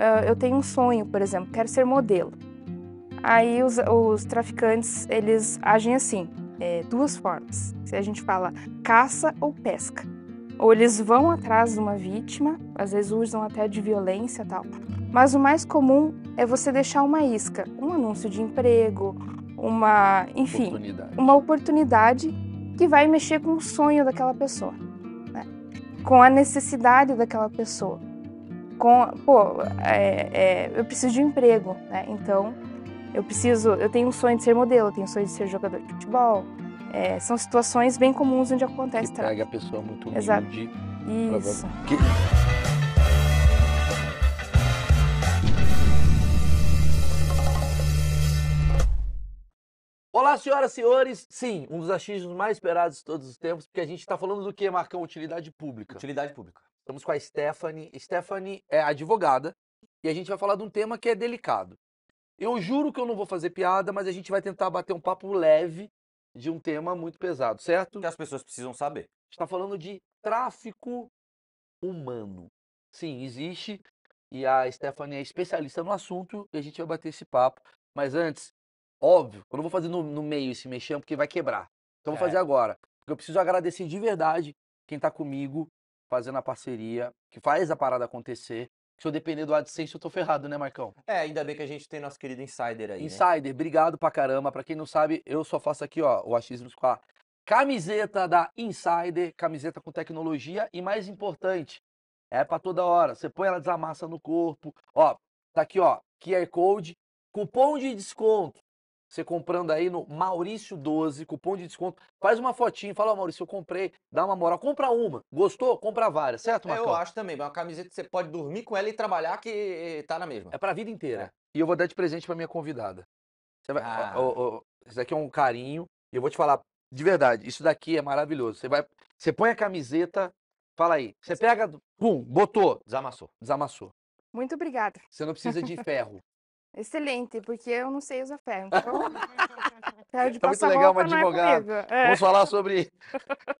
Ah, eu tenho um sonho, por exemplo, quero ser modelo. Aí os, os traficantes, eles agem assim, é, duas formas. Se a gente fala caça ou pesca. Ou eles vão atrás de uma vítima, às vezes usam até de violência tal. Mas o mais comum é você deixar uma isca, um anúncio de emprego, uma, enfim, oportunidade. uma oportunidade que vai mexer com o sonho daquela pessoa, né? com a necessidade daquela pessoa com, pô, é, é, eu preciso de um emprego, né? Então, eu preciso, eu tenho um sonho de ser modelo, eu tenho um sonho de ser jogador de futebol. É, são situações bem comuns onde acontece. Que pega a pessoa muito grande Exato. Isso. Que... Olá, senhoras e senhores. Sim, um dos achismos mais esperados de todos os tempos, porque a gente está falando do que, Marcão? Utilidade pública. Utilidade pública. Estamos com a Stephanie. Stephanie é advogada e a gente vai falar de um tema que é delicado. Eu juro que eu não vou fazer piada, mas a gente vai tentar bater um papo leve de um tema muito pesado, certo? Que as pessoas precisam saber. Está falando de tráfico humano. Sim, existe. E a Stephanie é especialista no assunto e a gente vai bater esse papo. Mas antes, óbvio, eu não vou fazer no, no meio esse mexendo porque vai quebrar. Então é. vou fazer é. agora. Porque eu preciso agradecer de verdade quem está comigo fazendo a parceria, que faz a parada acontecer. Se eu depender do AdSense, eu tô ferrado, né, Marcão? É, ainda bem que a gente tem nosso querido Insider aí. Né? Insider, né? obrigado pra caramba. Pra quem não sabe, eu só faço aqui, ó, o achismo com a camiseta da Insider, camiseta com tecnologia e mais importante, é pra toda hora. Você põe ela desamassa no corpo. Ó, tá aqui, ó, QR Code, cupom de desconto. Você comprando aí no Maurício 12, cupom de desconto. Faz uma fotinha, fala, oh, Maurício, eu comprei, dá uma moral. Compra uma. Gostou? Compra várias, certo, Marcão? Eu acho também. É uma camiseta que você pode dormir com ela e trabalhar que eh, tá na mesma. É pra vida inteira. É. E eu vou dar de presente pra minha convidada. Você vai... ah. oh, oh, isso daqui é um carinho. E eu vou te falar, de verdade, isso daqui é maravilhoso. Você vai... Você põe a camiseta, fala aí. Você pega, pum, botou. Desamassou. Desamassou. Muito obrigada. Você não precisa de ferro. Excelente, porque eu não sei usar ferro. Então, de tá muito legal, uma é advogada. É é. Vamos falar sobre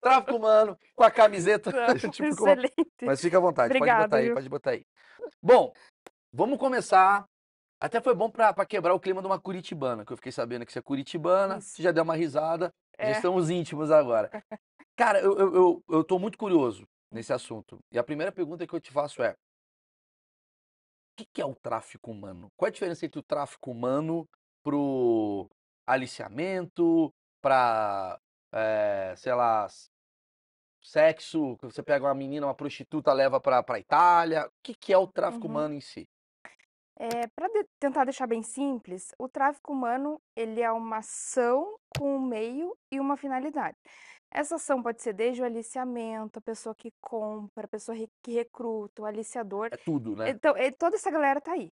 tráfico humano com a camiseta. Tá, tipo, excelente. Com... Mas fica à vontade, pode botar viu? aí, pode botar aí. Bom, vamos começar. Até foi bom para quebrar o clima de uma curitibana, que eu fiquei sabendo que você é curitibana, Isso. você já deu uma risada, é. já estamos íntimos agora. Cara, eu, eu, eu, eu tô muito curioso nesse assunto. E a primeira pergunta que eu te faço é, o que é o tráfico humano? Qual é a diferença entre o tráfico humano pro aliciamento, para é, sei lá, sexo, você pega uma menina, uma prostituta, leva para pra Itália? O que, que é o tráfico uhum. humano em si? É, para de tentar deixar bem simples, o tráfico humano ele é uma ação com um meio e uma finalidade. Essa ação pode ser desde o aliciamento, a pessoa que compra, a pessoa que recruta, o aliciador. É tudo, né? Então, é- toda essa galera tá aí.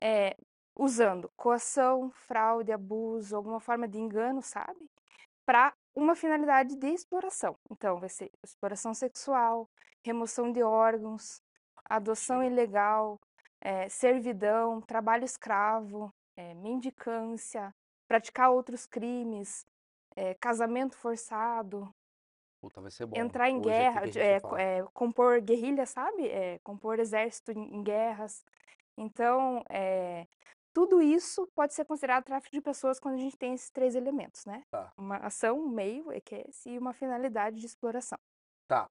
É, usando coação, fraude, abuso, alguma forma de engano, sabe? Para uma finalidade de exploração. Então, vai ser exploração sexual, remoção de órgãos, adoção Sim. ilegal, é, servidão, trabalho escravo, é, mendicância, praticar outros crimes, é, casamento forçado, Puta, entrar em Hoje é guerra, é, é, compor guerrilha, sabe? É, compor exército em, guerras. Então, eh, tudo isso pode ser considerado tráfico de pessoas quando a gente tem esses três elementos, né? Tá. Uma ação, um meio, é e uma finalidade de exploração. Tá.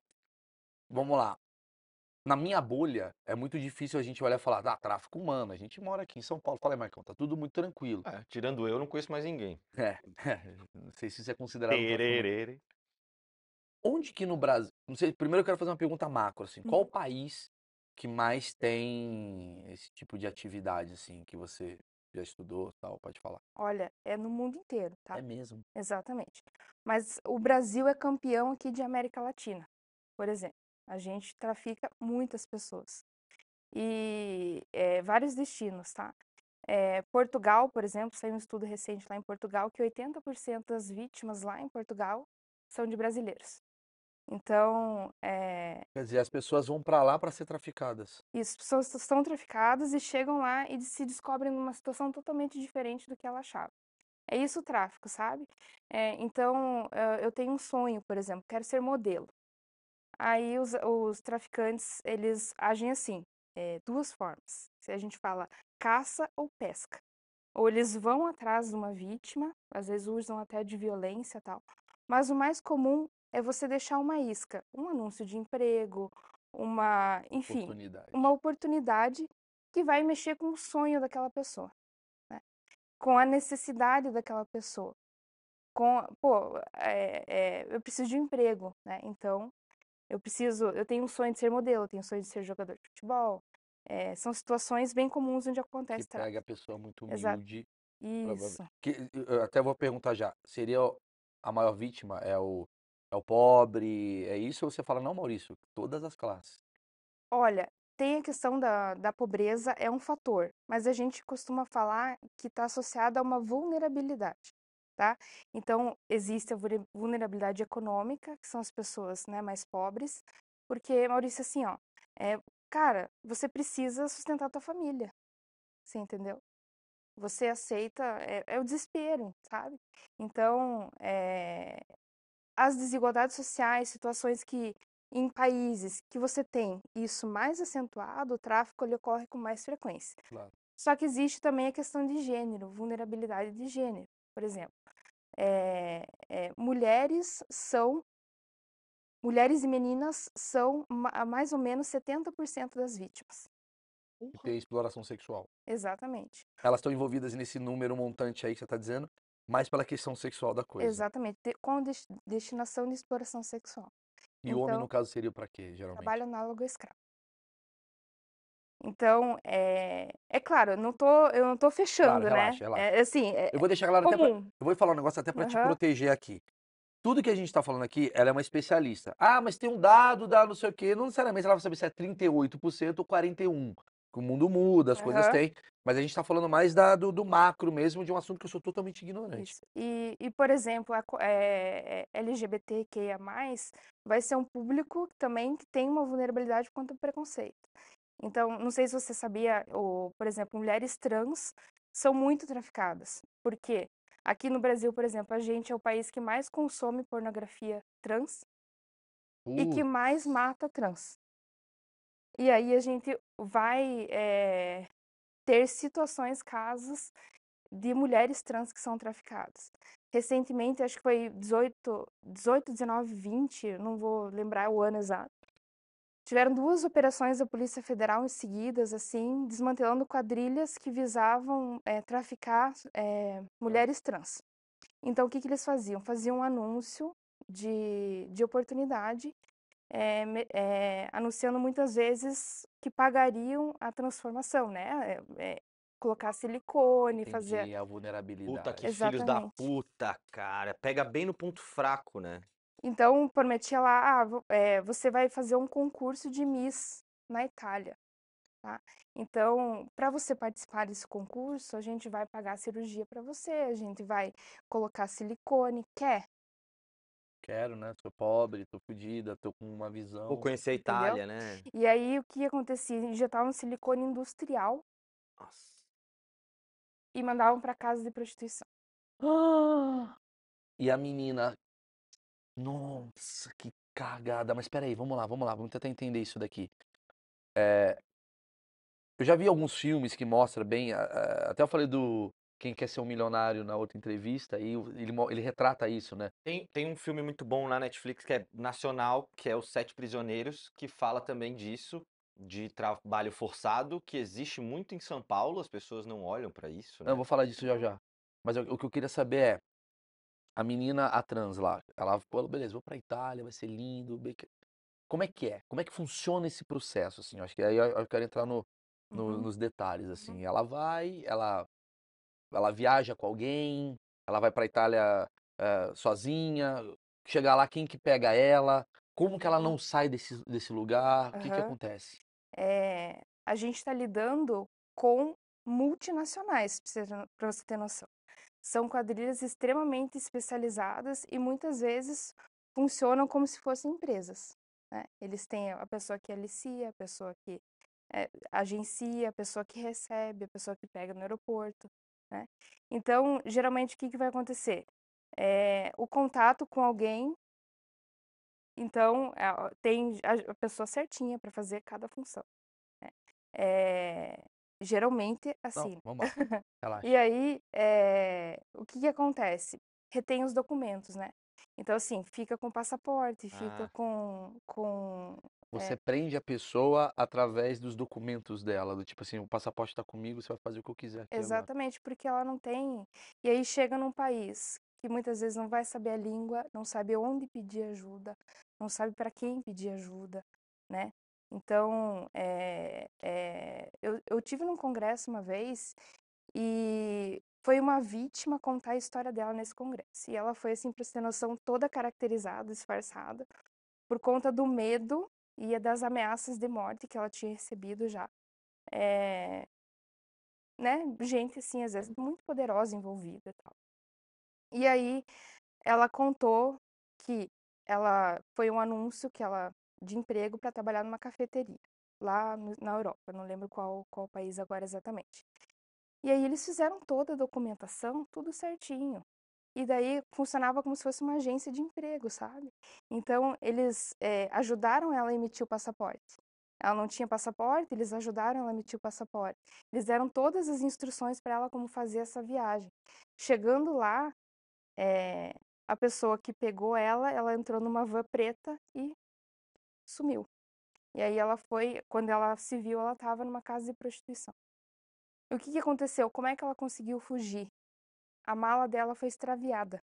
Vamos lá na minha bolha, é muito difícil a gente olhar e falar, ah, tráfico humano, a gente mora aqui em São Paulo. Fala aí, ah, Marcão, tá tudo muito tranquilo. É, tirando eu, não conheço mais ninguém. É, é, não sei se isso é considerado... Tererere. Onde que no Brasil... Não sei, primeiro eu quero fazer uma pergunta macro, assim. Qual hum. país que mais tem esse tipo de atividade, assim, que você já estudou tal, pode falar? Olha, é no mundo inteiro, tá? É mesmo? Exatamente. Mas o Brasil é campeão aqui de América Latina, por exemplo. A gente trafica muitas pessoas. E é, vários destinos, tá? É, Portugal, por exemplo, saiu um estudo recente lá em Portugal que 80% das vítimas lá em Portugal são de brasileiros. Então, é... quer dizer, as pessoas vão para lá para ser traficadas. Isso, pessoas são traficadas e chegam lá e se descobrem numa situação totalmente diferente do que ela achava. É isso o tráfico, sabe? É, então, eu tenho um sonho, por exemplo, quero ser modelo. Aí os, os traficantes, eles agem assim, é, duas formas. Se a gente fala caça ou pesca. Ou eles vão atrás de uma vítima, às vezes usam até de violência tal. Mas o mais comum é você deixar uma isca, um anúncio de emprego, uma, enfim, oportunidade. uma oportunidade que vai mexer com o sonho daquela pessoa, né? com a necessidade daquela pessoa, com, pô, é, é, eu preciso de um emprego, né? Então eu preciso, eu tenho um sonho de ser modelo, eu tenho um sonho de ser jogador de futebol. É, são situações bem comuns onde acontece. Que pega a pessoa muito humilde. Isso. Que, até vou perguntar já, seria a maior vítima é o é o pobre, é isso ou você fala não, Maurício, todas as classes? Olha, tem a questão da, da pobreza, é um fator, mas a gente costuma falar que está associada a uma vulnerabilidade tá? Então, existe a vulnerabilidade econômica, que são as pessoas né, mais pobres, porque, Maurício, assim, ó, é, cara, você precisa sustentar a tua família, você entendeu? Você aceita, é, é o desespero, sabe? Então, é, as desigualdades sociais, situações que em países que você tem isso mais acentuado, o tráfico ele ocorre com mais frequência. Claro. Só que existe também a questão de gênero, vulnerabilidade de gênero, por exemplo é, é, mulheres são mulheres e meninas são ma mais ou menos 70% das vítimas. Uhum. Porque é exploração sexual. Exatamente. Elas estão envolvidas nesse número montante aí que você está dizendo, mais pela questão sexual da coisa. Exatamente, com destinação de exploração sexual. E então, o homem, então no caso, seria para quê, geralmente? Trabalho análogo escravo. Então, é, é claro, eu não tô, eu não tô fechando, Claro, né? relaxa, É, assim, é Eu vou deixar é claro até pra... Eu vou falar um negócio até para te proteger aqui. Tudo que a gente está falando aqui, ela é uma especialista. Ah, mas tem um dado dá não sei o quê. Não necessariamente ela vai saber se é 38% ou 41%. Que o mundo muda, as coisas têm. Mas a gente está falando mais da- do, do macro mesmo, de um assunto que eu sou totalmente ignorante. E, e, por exemplo, a, é, eh, eh, LGBTQIA+, vai ser um público também que tem uma vulnerabilidade quanto ao preconceito. Então, não sei se você sabia, ou, por exemplo, mulheres trans são muito traficadas. Por quê? Aqui no Brasil, por exemplo, a gente é o país que mais consome pornografia trans uh. e que mais mata trans. E aí a gente vai é, ter situações, casos de mulheres trans que são traficadas. Recentemente, acho que foi 18, 18 19, 20, não vou lembrar o ano exato, Tiveram duas operações da Polícia Federal em seguidas, assim, desmantelando quadrilhas que visavam é, traficar é, mulheres trans. Então, o que, que eles faziam? Faziam um anúncio de, de oportunidade, é, anunciando muitas vezes que pagariam a transformação, né? colocar silicone, Entendi, fazer. a vulnerabilidade. Puta que Exatamente. filhos da puta, cara. Pega bem no ponto fraco, né? Então, prometia lá, ah, é, você vai fazer um concurso de Miss na Itália. Tá? Então, para você participar desse concurso, a gente vai pagar a cirurgia para você, a gente vai colocar silicone, quer? Quero, né? Tô pobre, tô fodida, tô com uma visão. Vou conhecer a Itália, Entendeu? né? E aí, o que acontecia? Injetavam silicone industrial. Nossa. E mandavam para casa de prostituição. Ah! E a menina nossa, que cagada. Mas peraí, vamos lá, vamos lá, vamos tentar entender isso daqui. É, eu já vi alguns filmes que mostram bem. Até eu falei do Quem Quer Ser um Milionário na outra entrevista, e ele, ele retrata isso, né? Tem, tem um filme muito bom na Netflix que é nacional, que é Os Sete Prisioneiros, que fala também disso, de trabalho forçado, que existe muito em São Paulo, as pessoas não olham para isso. Né? Não, eu né? vou falar disso já já. Mas o que eu queria saber é a menina, a trans lá, ela falou, beleza, vou pra Itália, vai ser lindo. Como é que é? Como é que funciona esse processo, assim? Eu acho que aí eu quero entrar no, no uhum. nos detalhes, assim. Uhum. Ela vai, ela, ela viaja com alguém, ela vai pra Itália uh, sozinha, chega lá, quem que pega ela? Como que ela uhum. não sai desse, desse lugar? O uhum. que que acontece? É, a gente está lidando com multinacionais, para você ter noção. São quadrilhas extremamente especializadas e muitas vezes funcionam como se fossem empresas. Né? Eles têm a pessoa que alicia, a pessoa que é, agencia, a pessoa que recebe, a pessoa que pega no aeroporto. Né? Então, geralmente, o que, que vai acontecer? É, o contato com alguém. Então, tem a, a pessoa certinha para fazer cada função. Né? É, Geralmente assim. Não, vamos lá. E aí, é, o que, que acontece? Retém os documentos, né? Então, assim, fica com passaporte, Ah. fica com, com Você eh prende a pessoa através dos documentos dela, do tipo assim, o passaporte tá comigo, você vai fazer o que eu quiser aqui agora. Exatamente, porque ela não tem. E aí chega num país que muitas vezes não vai saber a língua, não sabe onde pedir ajuda, não sabe para quem pedir ajuda, né? Então, é, é, eu, eu tive num congresso uma vez e foi uma vítima contar a história dela nesse congresso. E ela foi, assim, para você ter noção, toda caracterizada, disfarçada, por conta do medo e das ameaças de morte que ela tinha recebido já. É, né? Gente, assim, às vezes muito poderosa envolvida e tal. E aí, ela contou que ela foi um anúncio que ela de emprego para trabalhar numa cafeteria, lá no, na Europa, não lembro qual, qual país agora exatamente. E aí eles fizeram toda a documentação, tudo certinho. E daí funcionava como se fosse uma agência de emprego, sabe? Então eles é, ajudaram ela a emitir o passaporte. Ela não tinha passaporte, eles ajudaram ela a emitir o passaporte. Eles deram todas as instruções para ela como fazer essa viagem. Chegando lá, é, a pessoa que pegou ela, ela entrou numa van preta e sumiu. E aí ela foi, quando ela se viu, ela estava numa casa de prostituição. o que, que aconteceu? Como é que ela conseguiu fugir? A mala dela foi extraviada.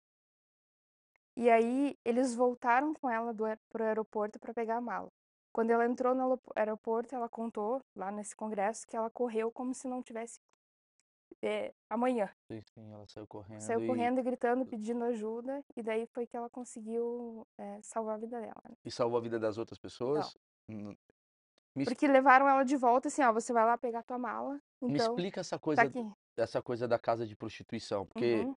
E aí eles voltaram com ela para o aeroporto para pegar a mala. Quando ela entrou no aeroporto, ela contou lá nesse congresso que ela correu como se não tivesse é, amanhã. Sim, sim, ela saiu correndo. Saiu e... correndo e gritando, pedindo ajuda, e daí foi que ela conseguiu é, salvar a vida dela. Né? E salvou a vida das outras então pessoas? Não. Me... Porque levaram ela de volta, assim, ó, você vai lá pegar tua mala. Então, Me explica essa tá coisa, tá essa coisa da casa de prostituição, porque uhum.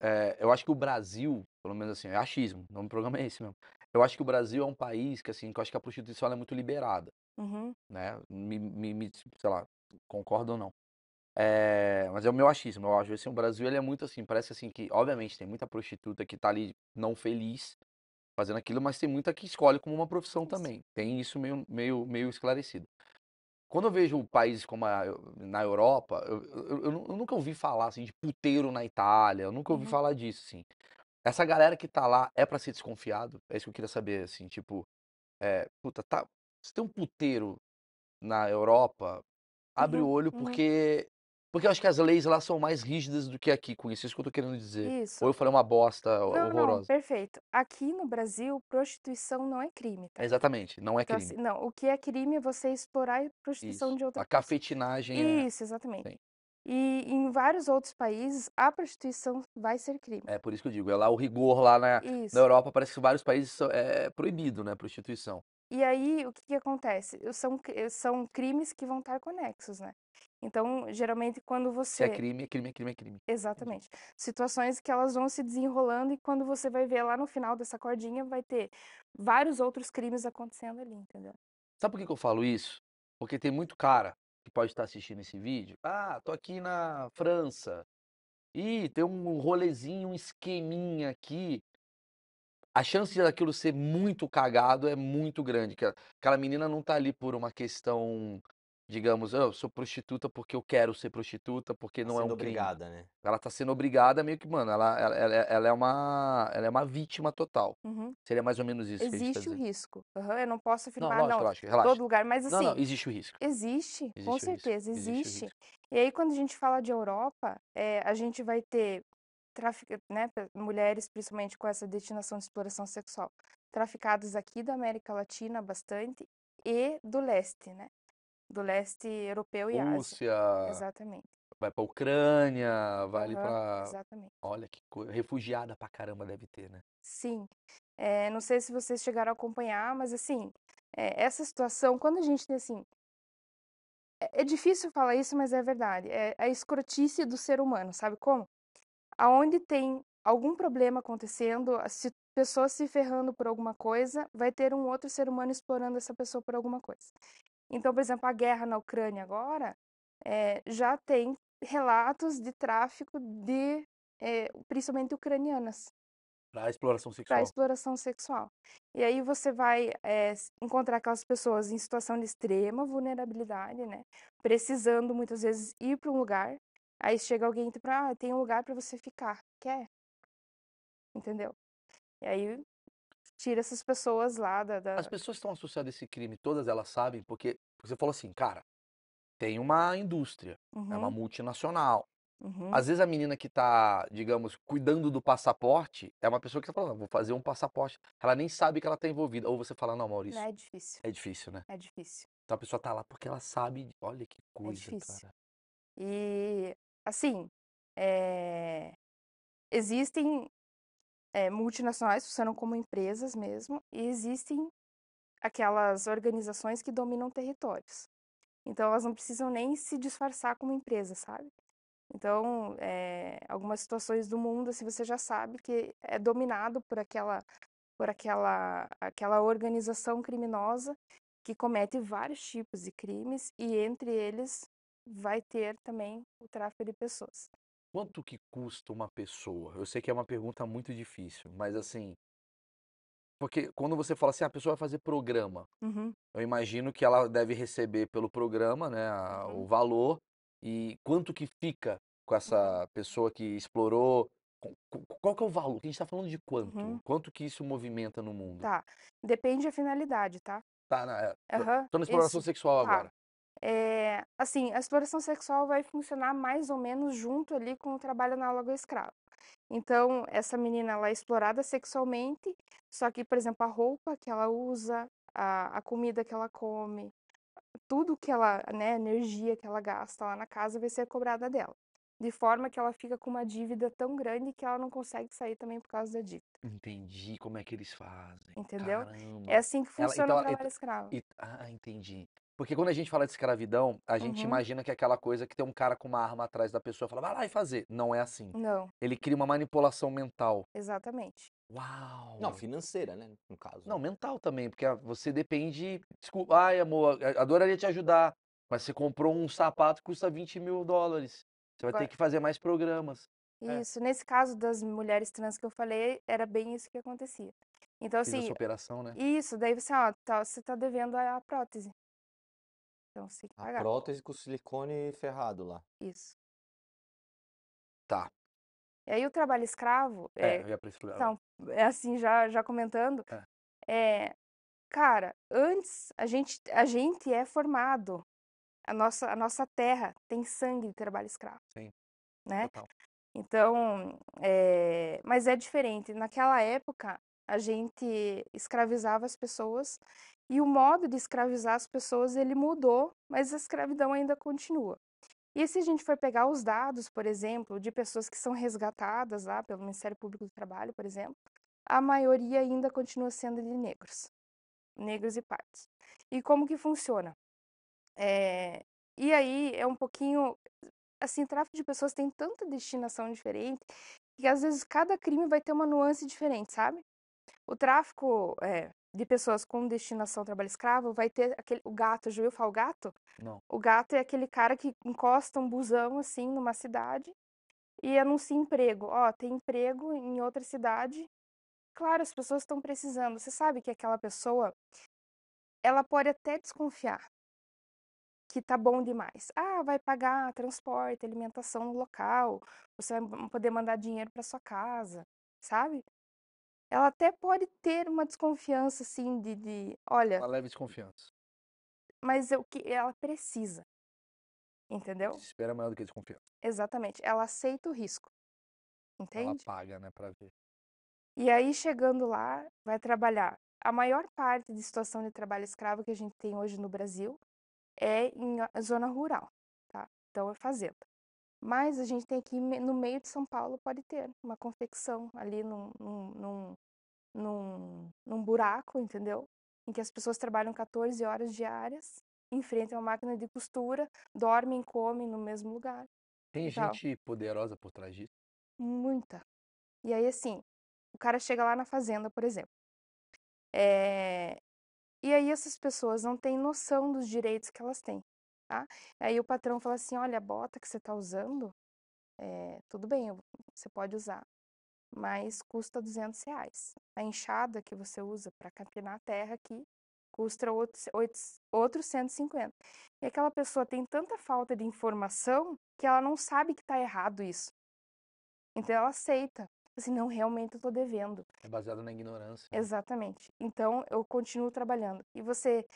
é, eu acho que o Brasil, pelo menos assim, é achismo, o nome do programa é esse mesmo. Eu acho que o Brasil é um país que, assim, que eu acho que a prostituição é muito liberada, uhum. né? Me, me, me, sei lá, concorda ou não. É, mas é o meu achismo. Eu acho assim, o Brasil ele é muito assim, parece assim que, obviamente, tem muita prostituta que tá ali não feliz fazendo aquilo, mas tem muita que escolhe como uma profissão também. Tem isso meio, meio, meio esclarecido. Quando eu vejo países como a, na Europa, eu, eu, eu, eu, nunca ouvi falar assim de puteiro na Itália, eu nunca ouvi uhum. falar disso, assim. Essa galera que tá lá é para ser desconfiado? É isso que eu queria saber, assim, tipo, é, puta, tá, se tem um puteiro na Europa, abre uhum, o olho né. porque porque eu acho que as leis lá são mais rígidas do que aqui, com isso. É isso que eu tô querendo dizer. Isso. Ou eu falei uma bosta Não, não, horrorosa. perfeito. Aqui no Brasil, prostituição não é crime, tá? Exatamente, não é Então, crime. assim, não, o que é crime é você explorar a prostituição Isso. de outra A pessoa. cafetinagem. Né? Isso, exatamente. Sim. E em vários outros países, a prostituição vai ser crime. É por isso que eu digo. É lá o rigor lá na, na Europa. Parece que vários países é, é proibido, né? Prostituição. E aí, o que que acontece? São, são crimes que vão estar conexos, né? Então, geralmente, quando é você. Se é crime, é crime, é crime, é crime. Exatamente. Entendi. Situações que elas vão se desenrolando e quando você vai ver lá no final dessa cordinha, vai ter vários outros crimes acontecendo ali, entendeu? Sabe por que, que eu falo isso? Porque tem muito cara que pode estar assistindo esse vídeo. Ah, tô aqui na França. Ih, tem um rolezinho, um esqueminha aqui a chance daquilo ser muito cagado é muito grande. Que aquela menina não tá ali por uma questão digamos, oh, eu sou prostituta porque eu quero ser prostituta, porque tá não é um obrigada, crime. né? Ela tá sendo obrigada meio que, mano, ela, ela, ela, ela é, uma, ela é uma vítima total. Uhum. Seria mais ou menos isso tá Existe tá o risco. Uhum, eu não posso afirmar, não, lógico, não lógico, relaxa. todo lugar, mas assim... Não, não, assim, existe o risco. Existe, existe com certeza, risco. existe. existe e aí, quando a gente fala de Europa, é, a gente vai ter trafic... né, mulheres, principalmente com essa destinação de exploração sexual, traficadas aqui da América Latina bastante e do leste, né? do leste europeu e Rússia, Ásia. Exatamente. vai pra Ucrânia, vai ali pra. exatamente. Olha que coisa. Refugiada pra caramba deve ter, né? Sim. É, não sei se vocês chegaram a acompanhar, mas assim, é, essa situação, quando a gente tem assim. É, é difícil falar isso, mas é verdade. É, é a escrotice do ser humano, sabe como? Aonde tem algum problema acontecendo, se pessoa se ferrando por alguma coisa, vai ter um outro ser humano explorando essa pessoa por alguma coisa. Então, por exemplo, a guerra na Ucrânia agora é, já tem relatos de tráfico de, é, principalmente, ucranianas. Para exploração sexual. Para exploração sexual. E aí você vai é, encontrar aquelas pessoas em situação de extrema vulnerabilidade, né? Precisando muitas vezes ir para um lugar. Aí chega alguém e tipo, ah, tem um lugar para você ficar. Quer? Entendeu? E aí tira essas pessoas lá da. da... As pessoas estão associadas a esse crime, todas elas sabem, porque, você falou assim, cara, tem uma indústria, uhum. é uma uhum. multinacional. Uhum. Às vezes a menina que está, digamos, cuidando do passaporte é uma pessoa que tá falando, ah, vou fazer um passaporte. Ela nem sabe que ela está envolvida. Ou você fala, não, Maurício. é difícil. É difícil, né? É difícil. Então a pessoa está lá porque ela sabe. Olha que é coisa, é difícil. cara. E, assim, é... existem é, multinacionais, funcionam como empresas mesmo, e existem aquelas organizações que dominam territórios. Então, elas não precisam nem se disfarçar como empresa, sabe? Então, é, algumas situações do mundo, assim, você já sabe que é dominado por aquela por aquela aquela organização criminosa que comete vários tipos de crimes e entre eles vai ter também o tráfico de pessoas. Quanto que custa uma pessoa? Eu sei que é uma pergunta muito difícil, mas assim, porque quando você fala assim, ah, a pessoa vai fazer programa, uhum. eu imagino que ela deve receber pelo programa, né, a, uhum. o valor e quanto que fica com uhum. essa pessoa que explorou, qual que é o valor? A gente está falando de quanto? Uhum. Quanto que isso movimenta no mundo? Tá. Depende da finalidade, tá? Tá, na, uhum. tô na exploração isso. sexual tá. agora. É, assim, a exploração sexual vai funcionar mais ou menos junto ali com o trabalho análogo ao escravo. Então, essa menina ela é explorada sexualmente, só que, por exemplo, a roupa que ela usa, a, a comida que ela come, tudo que ela, né, a energia que ela gasta lá na casa vai ser cobrada dela. De forma que ela fica com uma dívida tão grande que ela não consegue sair também por causa da dívida. Entendi como é que eles fazem. Entendeu? É Caramba. É assim que funciona então ela, então, o trabalho ela, escravo. E, ah, entendi. Porque quando a gente fala de escravidão, a gente uhum. imagina que é aquela coisa que tem um cara com uma arma atrás da pessoa e fala, vai lá e fazer. Não é assim. Não. Ele cria uma manipulação mental. Exatamente. Uau! Não, financeira, né? No caso. Não, né? mental também, porque ah, você depende. Desculpa, ai, amor, adoraria te ajudar. Mas você comprou um sapato que custa 20 mil dólares. Você vai Agora... ter que fazer mais programas. É. Isso, é. nesse caso das mulheres trans que eu falei, era bem isso que acontecia. Então, Fiz assim. Essa operação, né? Isso, daí você, ó, tá, você tá devendo a prótese. Então, você tem que A pagar. prótese com silicone ferrado lá. Isso. Tá. E aí o trabalho escravo, É, é, eu ia pra é assim, já, já comentando, é, eh, cara, antes a gente, a gente é formado. A nossa, a nossa terra tem sangue de trabalho escravo. Sim. Né? Total. Então, é, mas é diferente. Naquela época, a gente escravizava as pessoas e o modo de escravizar as pessoas ele mudou, mas a escravidão ainda continua. E se a gente for pegar os dados, por exemplo, de pessoas que são resgatadas lá pelo Ministério Público do Trabalho, por exemplo, a maioria ainda continua sendo de negros, negros e pardos. E como que funciona? É... E aí é um pouquinho assim, tráfico de pessoas tem tanta destinação diferente que às vezes cada crime vai ter uma nuance diferente, sabe? O tráfico é, de pessoas com destinação ao trabalho escravo vai ter aquele, o gato, já ouviu falar o gato? Não. O gato é aquele cara que encosta um busão assim numa cidade e anuncia emprego. Ó, tem emprego em outra cidade. Claro, as pessoas estão precisando. Você sabe que aquela pessoa, ela pode até desconfiar que tá bom demais. Ah, vai pagar transporte, alimentação no local, você vai poder mandar dinheiro para sua casa, sabe? Ela até pode ter uma desconfiança, assim, de, de olha, Uma leve desconfiança. mas é o que ela precisa. Entendeu? Se espera maior do que desconfiança. Exatamente. Ela aceita o risco. entende Ela paga, né, pra ver. E aí, chegando lá, vai trabalhar. A maior parte de situação de trabalho escravo que a gente tem hoje no Brasil é em zona rural, tá? Então, é fazenda. Mas a gente tem aqui no meio de São Paulo pode ter uma confecção ali num, num, num, num buraco, entendeu? Em que as pessoas trabalham 14 horas diárias, enfrentam uma máquina de costura, dormem, comem no mesmo lugar. Tem gente tal. poderosa por trás disso? Muita. E aí, assim, o cara chega lá na fazenda, por exemplo. É... E aí essas pessoas não têm noção dos direitos que elas têm tá? Aí o patrão fala assim: olha, a bota que você está usando, é, tudo bem, você pode usar, mas custa 200 reais. A enxada que você usa para capinar a terra aqui custa outros outros 150. E aquela pessoa tem tanta falta de informação que ela não sabe que está errado isso. Então ela aceita. Assim, não, realmente eu estou devendo. É baseado na ignorância. Né? Exatamente. Então eu continuo trabalhando. E você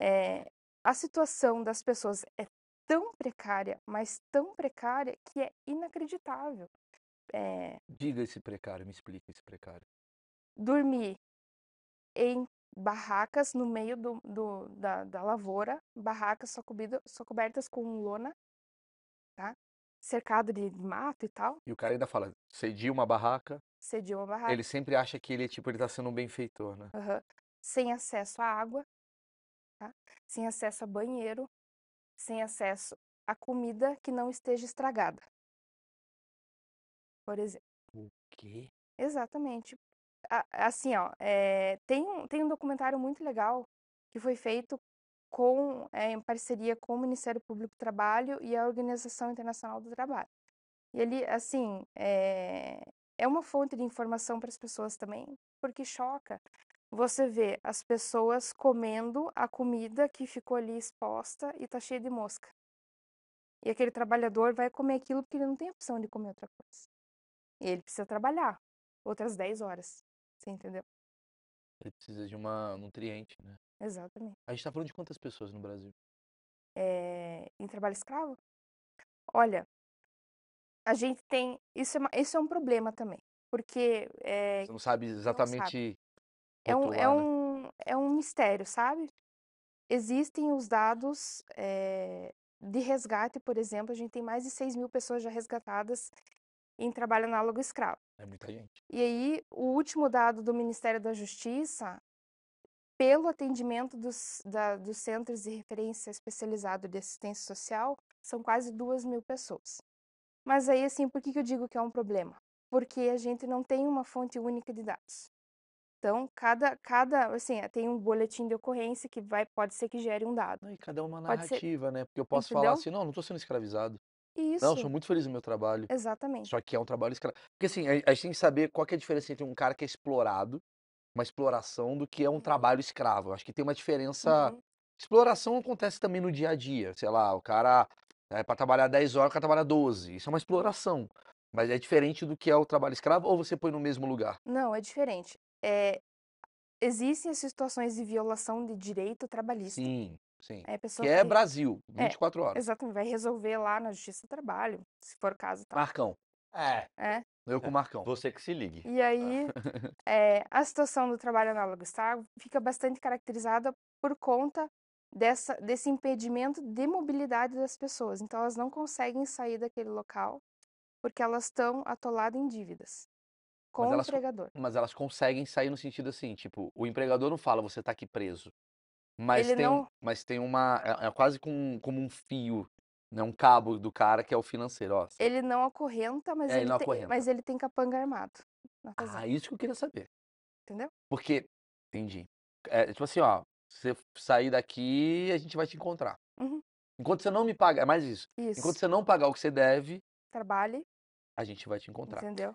é, a situação das pessoas é tão precária, mas tão precária que é inacreditável. É... Diga esse precário, me explique esse precário. Dormir em barracas no meio do, do da, da, lavoura, barracas só, cobido, só cobertas com lona, tá? cercado de mato e tal. E o cara ainda fala, cedi uma barraca. Cedi uma barraca. Ele sempre acha que ele, é tipo, ele tá sendo um benfeitor, né? Uhum. Sem acesso à água, tá? Sem acesso a banheiro, sem acesso a comida que não esteja estragada. Por exemplo. O quê? Exatamente. Assim, ó, é, tem, tem um documentário muito legal que foi feito com, é, em parceria com o Ministério Público do Trabalho e a Organização Internacional do Trabalho. E ele, assim, é, é uma fonte de informação para as pessoas também, porque choca você vê as pessoas comendo a comida que ficou ali exposta e tá cheia de mosca. E aquele trabalhador vai comer aquilo porque ele não tem opção de comer outra coisa. E ele precisa trabalhar outras 10 horas. Você entendeu? Ele precisa de uma nutriente, né? Exatamente. A gente tá falando de quantas pessoas no Brasil? É, em trabalho escravo? Olha, a gente tem. Isso é, uma, isso é um problema também. Porque. É, você não sabe exatamente é um, é, um, é um mistério, sabe? Existem os dados é, de resgate, por exemplo, a gente tem mais de 6 mil pessoas já resgatadas em trabalho análogo escravo. É muita gente. E aí, o último dado do Ministério da Justiça, pelo atendimento dos, da, dos centros de referência especializado de assistência social, são quase 2 mil pessoas. Mas aí, assim, por que, que eu digo que é um problema? Porque a gente não tem uma fonte única de dados. Então, cada, cada, assim, eh, tem um boletim de ocorrência que vai, pode ser que gere um dado. e cada uma Pode ser- narrativa, né? Porque eu posso falar assim, não, não tô sendo escravizado. Não, eu sou muito feliz no meu trabalho. exatamente. Só que é um trabalho escravo. Porque assim, a a gente tem que saber qual que é a diferença entre um cara que é explorado, uma exploração, do que é um uhum. trabalho escravo. Acho que tem uma diferença. Uhum. Exploração acontece também no dia a dia. Sei lá, o cara é eh, para trabalhar 10 horas, o cara trabalha 12. Isso é uma exploração. Mas é diferente do que é o trabalho escravo ou você põe no mesmo lugar? Não, é diferente é, existem as situações de violação de direito trabalhista. Sim, sim. Eh, é, que é Brasil, 24 é, horas. Exatamente, vai resolver lá na Justiça do Trabalho, se for o caso. Tá? Marcão. É. é. Eu com o Marcão. Você que se ligue. E aí, ah. é, a situação do trabalho análogo está, fica bastante caracterizada por conta dessa, desse impedimento de mobilidade das pessoas. Então, elas não conseguem sair daquele local porque elas estão atoladas em dívidas. Com mas o elas, empregador. Mas elas conseguem sair no sentido assim, tipo, o empregador não fala, você tá aqui preso. Mas, tem, não... mas tem uma. É, é quase com, como um fio né, um cabo do cara que é o financeiro, ó. Ele não acorrenta, mas, é, ele, ele, tem, acorrenta. mas ele tem capanga armado. Ah, isso que eu queria saber. Entendeu? Porque, entendi. É, tipo assim, ó, você sair daqui, a gente vai te encontrar. Uhum. Enquanto você não me pagar, é mais isso. isso. Enquanto você não pagar o que você deve... Trabalhe. A gente vai te encontrar. Entendeu?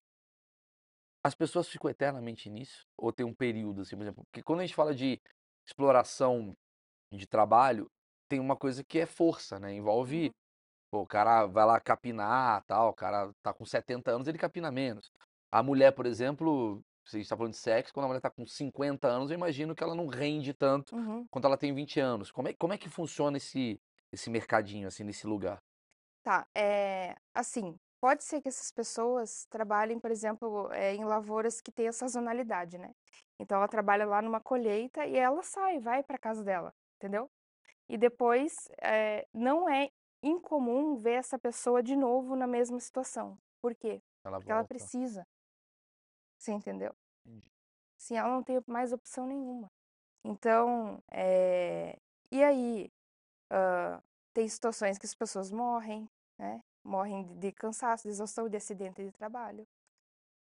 as pessoas ficam eternamente nisso? Ou tem um período, assim, por exemplo? Porque quando a gente fala de exploração de trabalho, tem uma coisa que é força, né? Envolve. Uhum. Pô, o cara vai lá capinar, tal, o cara tá com 70 anos, ele capina menos. A mulher, por exemplo, se a gente tá falando de sexo, quando a mulher tá com 50 anos, eu imagino que ela não rende tanto uhum. quanto ela tem 20 anos. Como é, como é que funciona esse, esse mercadinho, assim, nesse lugar? Tá, é. Assim, Pode ser que essas pessoas trabalhem, por exemplo, é, em lavouras que tenha sazonalidade, né? Então ela trabalha lá numa colheita e ela sai, vai para casa dela, entendeu? E depois é, não é incomum ver essa pessoa de novo na mesma situação. Por quê? Ela Porque volta. ela precisa. Você entendeu? Entendi. Sim, ela não tem mais opção nenhuma. Então, é... e aí uh, tem situações que as pessoas morrem, né? morrem de cansaço, de exaustão de acidente de trabalho.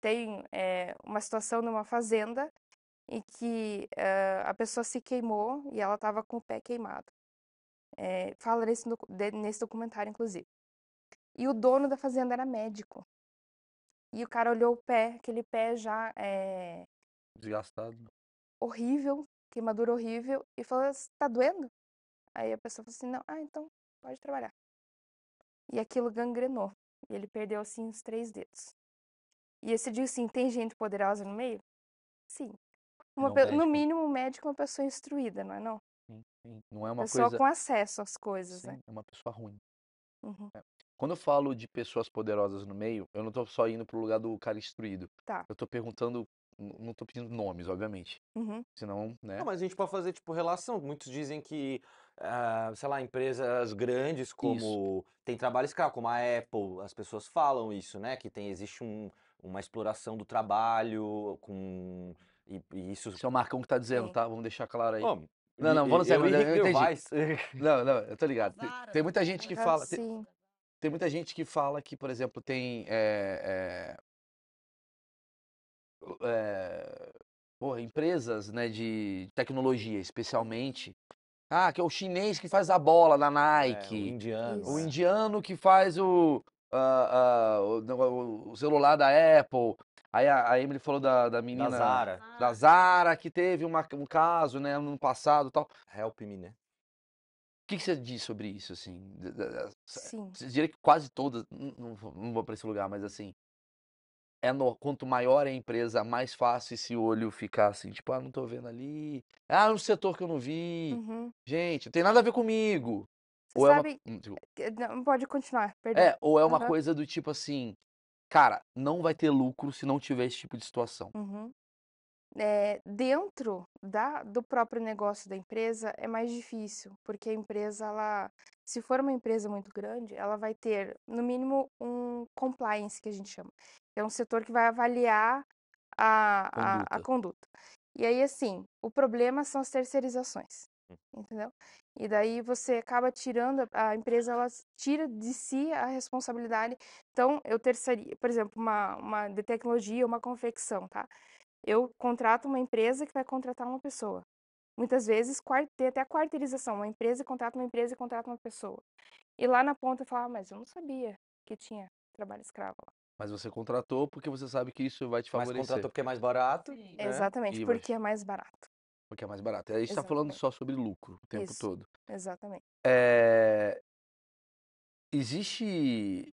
Tem é, uma situação numa fazenda em que uh, a pessoa se queimou e ela estava com o pé queimado. É, fala nesse, nesse documentário, inclusive. E o dono da fazenda era médico. E o cara olhou o pé, aquele pé já é... Desgastado. Horrível, queimadura horrível, e falou: tá doendo? Aí a pessoa falou assim: não, ah, então pode trabalhar e aquilo gangrenou. E ele perdeu, assim, os três dedos. E esse diz assim, tem gente poderosa no meio? Sim. Pe... No mínimo, um médico é uma pessoa instruída, não é não? Sim, sim. Não é uma pessoa coisa... com acesso às coisas, sim, né? é uma pessoa ruim. Uhum. É. Quando eu falo de pessoas poderosas no meio, eu não estou só indo pro lugar do cara instruído. Tá. Eu estou perguntando não tô pedindo nomes, obviamente. Uhum. Senão, né? Não, mas a gente pode fazer, tipo, relação. Muitos dizem que uh, sei lá, empresas grandes como. Isso. Tem trabalho escravo, ah, como a Apple, as pessoas falam isso, né? Que tem, existe um, uma exploração do trabalho com. E, e isso. Isso é o Marcão que tá dizendo, é. tá? Vamos deixar claro aí. Oh, não, não, vamos eu, eu, eu, entendi. não, não, eu tô ligado. Tem, tem muita gente que fala. Tem, tem, muita gente que fala que, por exemplo, tem. É, é, porra, empresas né, de tecnologia, especialmente, ah, que é o chinês que faz a bola da Nike. É, o indiano. O é. indiano que faz o, uh, uh, o, celular da Apple. Aí a, a Emily falou da, da menina. Da Zara. Da Zara, que teve uma, um caso, né, no ano passado tal. Help me, né? O que, que, você diz sobre isso, assim? Sim. Você diria que quase todas. Não, não vou para esse lugar, mas assim é no, quanto maior é a empresa, mais fácil esse olho ficar assim, tipo, ah, não tô vendo ali. Ah, é um setor que eu não vi. Uhum. Gente, não tem nada a ver comigo. Você ou sabe... é uma... Hum, não, pode continuar, perdão. É, ou é uma uhum. coisa do tipo assim, cara, não vai ter lucro se não tiver esse tipo de situação. Uhum. É, dentro da, do próprio negócio da empresa é mais difícil, porque a empresa, ela, se for uma empresa muito grande, ela vai ter, no mínimo, um compliance, que a gente chama, é um setor que vai avaliar a, a, a conduta. E aí, assim, o problema são as terceirizações, hum. entendeu? E daí você acaba tirando, a empresa ela tira de si a responsabilidade. Então, eu terceirizo, por exemplo, uma, uma de tecnologia, uma confecção, tá? Eu contrato uma empresa que vai contratar uma pessoa. Muitas vezes tem até a quarteirização, uma empresa contrata uma empresa e contrata uma pessoa. E lá na ponta eu falo, ah, mas eu não sabia que tinha trabalho escravo lá. Mas você contratou porque você sabe que isso vai te Mas favorecer. contratou porque é mais barato. né? Exatamente, E vai- porque é mais barato. Porque é mais barato. gente está falando só sobre lucro o tempo Isso. todo. Exatamente. É, Existe.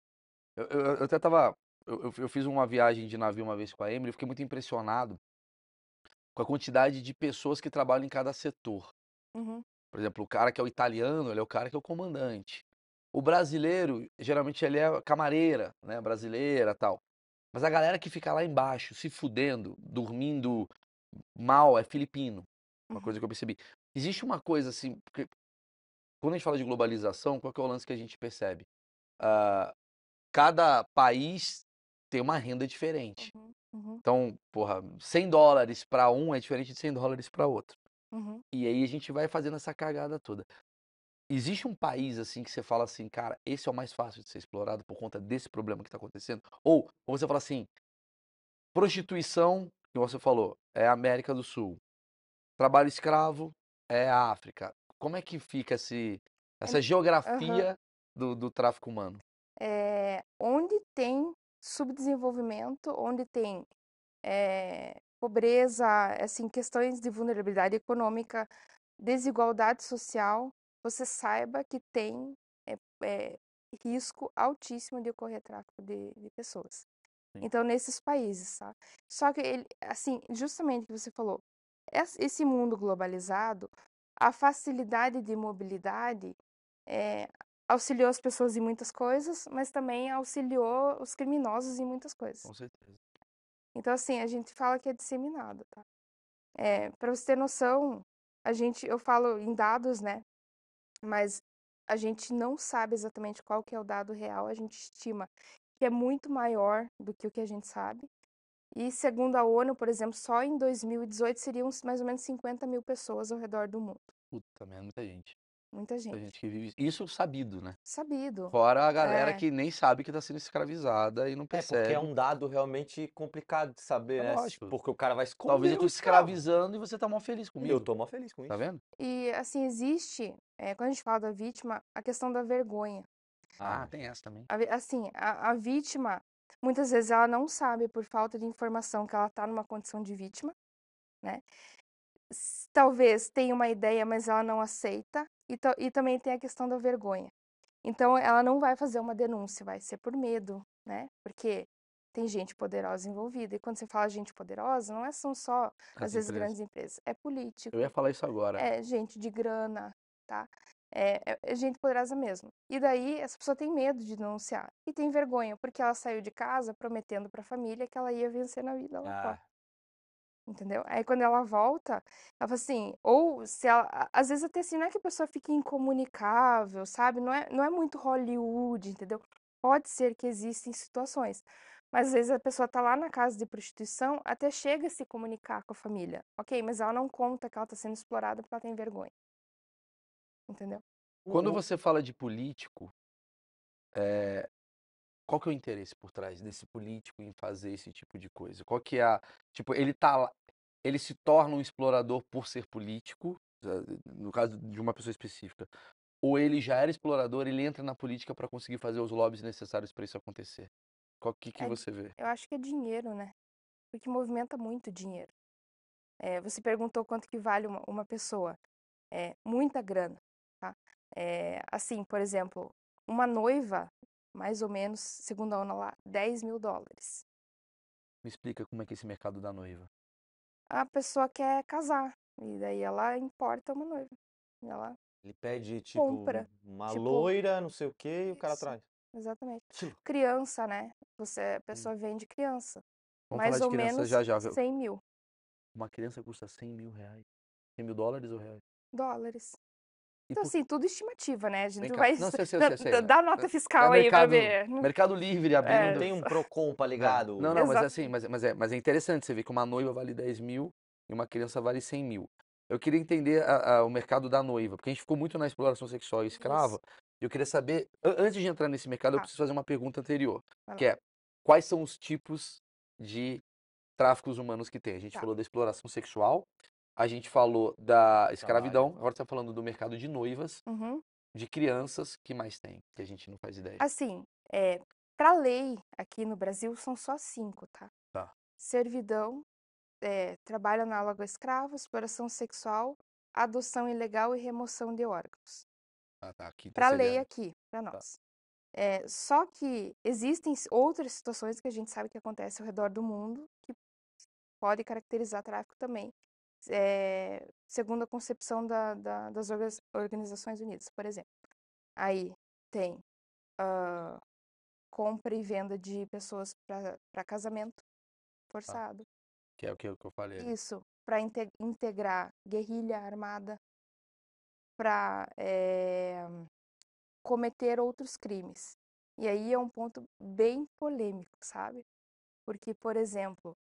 Eu, eu- eu até tava. Eu, eu- fiz uma viagem de navio uma vez com a Emily, e fiquei muito impressionado com a quantidade de pessoas que trabalham em cada setor. Uhum, Por exemplo, o cara que é o italiano, ele é o cara que é o comandante o brasileiro, geralmente ele é camareira, né, brasileira tal. Mas a galera que fica lá embaixo, se fudendo, dormindo mal, é filipino. Uma uhum. coisa que eu percebi. Existe uma coisa assim, porque quando a gente fala de globalização, qual que é o lance que a gente percebe? Uh, cada país tem uma renda diferente. Uhum. uhum. Então, porra, 100 dólares para um é diferente de 100 dólares para outro. Uhum. E aí a gente vai fazendo essa cagada toda. Existe um país assim que você fala assim, cara, esse é o mais fácil de ser explorado por conta desse problema que está acontecendo? Ou, ou você fala assim, prostituição, que você falou, é a América do Sul. Trabalho escravo é a África. Como é que fica esse, essa geografia uhum. do, do tráfico humano? É, onde tem subdesenvolvimento, onde tem é, pobreza, assim, questões de vulnerabilidade econômica, desigualdade social, você saiba que tem é, é, risco altíssimo de ocorrer tráfico de, de pessoas. Sim. Então, nesses países, tá? Só que, ele, assim, justamente o que você falou, esse mundo globalizado, a facilidade de mobilidade é, auxiliou as pessoas em muitas coisas, mas também auxiliou os criminosos em muitas coisas. Com certeza. Então, assim, a gente fala que é disseminado, tá? É, para você ter noção, a gente, eu falo em dados, né? mas a gente não sabe exatamente qual que é o dado real, a gente estima que é muito maior do que o que a gente sabe. E segundo a ONU, por exemplo, só em 2018 seriam mais ou menos 50 mil pessoas ao redor do mundo. Puta, é muita gente. Muita gente. Muita gente que vive isso. sabido, né? Sabido. Fora a galera é. que nem sabe que está sendo escravizada e não percebe. É, porque é um dado realmente complicado de saber, é né? Lógico. Porque o cara vai esconder Talvez eu tô escravizando e você tá mal feliz comigo. Eu tô mal feliz com tá isso. Tá vendo? E, assim, existe, é, quando a gente fala da vítima, a questão da vergonha. Ah, ah tem essa também. A, assim, a, a vítima, muitas vezes ela não sabe por falta de informação que ela tá numa condição de vítima, né? talvez tenha uma ideia, mas ela não aceita. E, e também tem a questão da vergonha. Então, ela não vai fazer uma denúncia, vai ser por medo, né? Porque tem gente poderosa envolvida. E quando você fala gente poderosa, não é, são só, As às empresas. vezes, grandes empresas. É político. Eu ia falar isso agora. É gente de grana, tá? É, é, é, gente poderosa mesmo. E daí, essa pessoa tem medo de denunciar. E tem vergonha, porque ela saiu de casa prometendo para a família que ela ia vencer na vida lá ah, fora entendeu? Aí quando ela volta, ela fala assim, ou se ela, às vezes até assim, não é que a pessoa fique incomunicável, sabe? Não é, não é muito Hollywood, entendeu? Pode ser que existem situações, mas às vezes a pessoa tá lá na casa de prostituição, até chega a se comunicar com a família, ok? Mas ela não conta que ela tá sendo explorada porque ela tem vergonha, entendeu? Quando uhum. você fala de político, é, qual que é o interesse por trás desse político em fazer esse tipo de coisa? Qual que é a, tipo, ele tá ele se torna um explorador por ser político, no caso de uma pessoa específica, ou ele já era explorador, ele entra na política para conseguir fazer os lobbies necessários para isso acontecer? O que, que é, você vê? Eu acho que é dinheiro, né? Porque movimenta muito dinheiro. É, você perguntou quanto que vale uma, uma pessoa. É, muita grana, tá? Eh, assim, por exemplo, uma noiva, mais ou menos, segundo a ONU lá, 10 mil dólares. Me explica como é que é esse mercado da noiva a pessoa quer casar. E daí ela importa uma noiva. Ela Ele pede, tipo, compra. uma tipo, loira, não sei o quê, e o cara traz. Exatamente. Tchilo. Criança, né? Você, a hum. pessoa vende criança. Vamos Mais ou menos já, já, 100 mil. Uma criança custa 100 mil reais. 100 mil dólares ou reais? Dólares. Então, por... assim, tudo estimativa, né? A gente vai. Não, sei, sei, sei, sei, Dá nota fiscal é, aí mercado, pra ver. Mercado Livre abrindo. É. Não tem um Procompa tá é. ligado. Não, não, mas assim, mas, mas, é, mas é interessante você ver que uma noiva vale 10 mil e uma criança vale 100 mil. Eu queria entender a, a, o mercado da noiva, porque a gente ficou muito na exploração sexual e escrava. Isso. Eu queria saber, antes de entrar nesse mercado, ah. eu tá. preciso fazer uma pergunta anterior, que é quais são os tipos de tráficos humanos que tem? A gente tá. falou da exploração sexual, a gente falou da escravidão, agora você está falando do mercado de noivas, uhum. de crianças, que mais tem? Que a gente não faz ideia. Assim, é, eh, para lei aqui no Brasil são só cinco, tá? Tá. Servidão, é, trabalho análogo a escravo, exploração sexual, adoção ilegal e remoção de órgãos. Ah, tá. Aqui tá para lei aqui, para tá. nós. Tá. É, só que existem outras situações que a gente sabe que acontece ao redor do mundo que pode caracterizar tráfico também, é, segundo a concepção da, da, das organizações unidas, por exemplo. Aí tem uh, compra e venda de pessoas para casamento ah, forçado. Ah, que é o que eu falei. Né? Isso, para integrar guerrilha armada, para é, eh, cometer outros crimes. E aí é um ponto bem polêmico, sabe? Porque, por exemplo,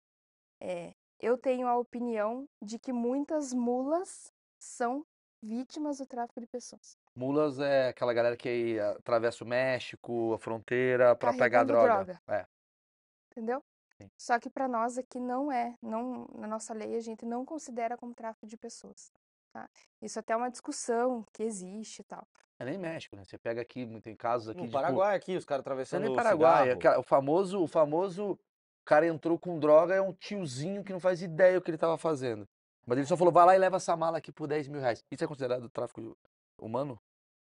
é, eu tenho a opinião de que muitas mulas são vítimas do tráfico de pessoas. Mulas é aquela galera que atravessa o México, a fronteira, para pegar droga. droga. É. Entendeu? Sim. Só que para nós aqui não é, não na nossa lei a gente não considera como tráfico de pessoas. Tá? Isso é até é uma discussão que existe e tal. É nem México, né? Você pega aqui, tem casos aqui. No tipo de, Paraguai, tipo, aqui, os caras atravessando. É nem Paraguai, é, o famoso, o famoso cara entrou com droga, é um tiozinho que não faz ideia o que ele estava fazendo. Mas ele só falou, vai lá e leva essa mala aqui por 10 mil reais. Isso é considerado tráfico humano?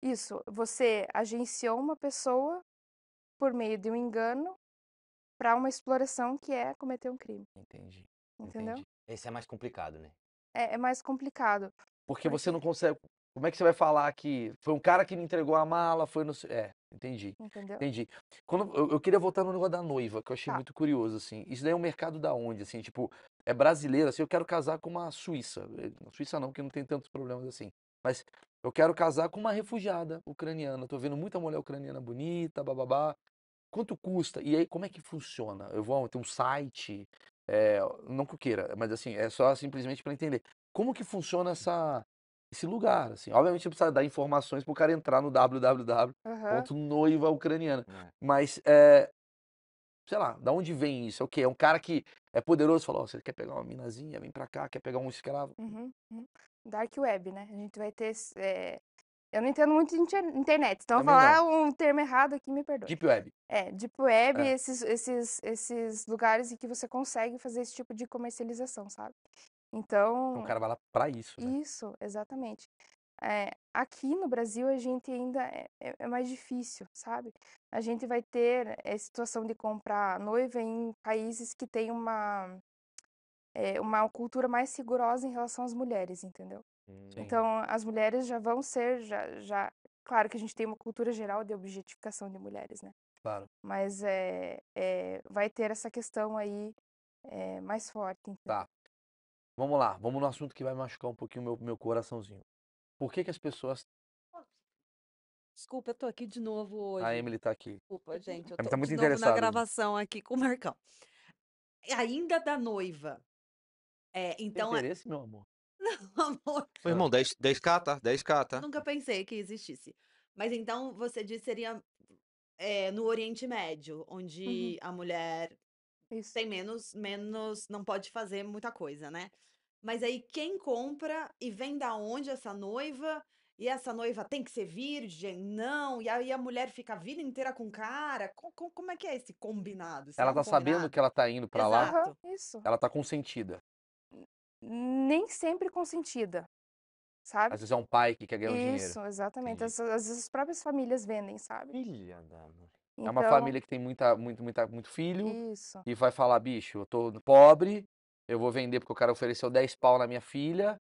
Isso. Você agenciou uma pessoa por meio de um engano para uma exploração que é cometer um crime. Entendi. Entendeu? Entendi. Esse é mais complicado, né? É, é mais complicado. Porque, porque você não consegue. Como é que você vai falar que foi um cara que me entregou a mala, foi no. É. Entendi. Entendeu? Entendi. Quando, eu, eu, queria voltar no negócio da noiva, que eu achei tá. muito curioso, assim. Isso daí é um mercado da onde, assim, tipo, é brasileira, assim, eu quero casar com uma suíça. Eh, suíça não, porque não tem tantos problemas assim. Mas eu quero casar com uma refugiada ucraniana. Tô vendo muita mulher ucraniana bonita, bababá. Quanto custa? E aí, como é que funciona? Eu vou ter um site, é, não que eu queira, mas assim, é só simplesmente para entender. Como que funciona essa, esse lugar, assim. Obviamente precisa dar informações para o cara entrar no www.noivaucraniana. uhum. ucraniana. É. Mas, é, sei lá, da onde vem isso? É o quê? É um cara que é poderoso, falou, oh, você quer pegar uma minazinha, vem para cá, quer pegar um escravo. Uhum, uhum. Dark web, né? A gente vai ter... É... Eu não entendo muito de internet, então falar não. um termo errado aqui, me perdoe. Deep Web. É, Deep Web, é. Esses, esses, esses lugares em que você consegue fazer esse tipo de comercialização, sabe? Então, então. O cara vai lá para isso. Né? Isso, exatamente. É, aqui no Brasil a gente ainda é, é, é mais difícil, sabe? A gente vai ter a situação de comprar noiva em países que tem uma é, uma cultura mais rigorosa em relação às mulheres, entendeu? Sim. Então as mulheres já vão ser já, já claro que a gente tem uma cultura geral de objetificação de mulheres, né? Claro. Mas é, é vai ter essa questão aí é, mais forte. Tá. Vamos lá, vamos no assunto que vai machucar um pouquinho o meu, meu coraçãozinho. Por que, que as pessoas. Desculpa, eu tô aqui de novo hoje. A Emily tá aqui. Desculpa, gente. Eu tô tá muito de novo na gravação aqui com o Marcão. Ainda da noiva. É, então. Tem interesse, meu amor? Não, amor. irmão, 10, 10k, tá? 10k, tá? Nunca pensei que existisse. Mas então, você disse seria é, no Oriente Médio, onde uhum. uhum. a mulher isso. Tem menos, menos, não pode fazer muita coisa, né? Mas aí quem compra e vem da onde essa noiva? E essa noiva tem que ser virgem? Não. E aí a mulher fica a vida inteira com cara. Com, com, como é que é esse combinado? Esse ela tá combinado? sabendo que ela tá indo para lá? Isso. Ela tá consentida. Nem sempre consentida. Sabe? Às vezes é um pai que quer ganhar Isso, dinheiro. Isso, exatamente. Às, às, vezes as próprias famílias vendem, sabe? Filha da mãe. Então... É uma então família que tem muita, muito, muita, muito filho. Isso. E vai falar, bicho, eu tô pobre, eu vou vender porque o cara ofereceu 10 pau na minha filha.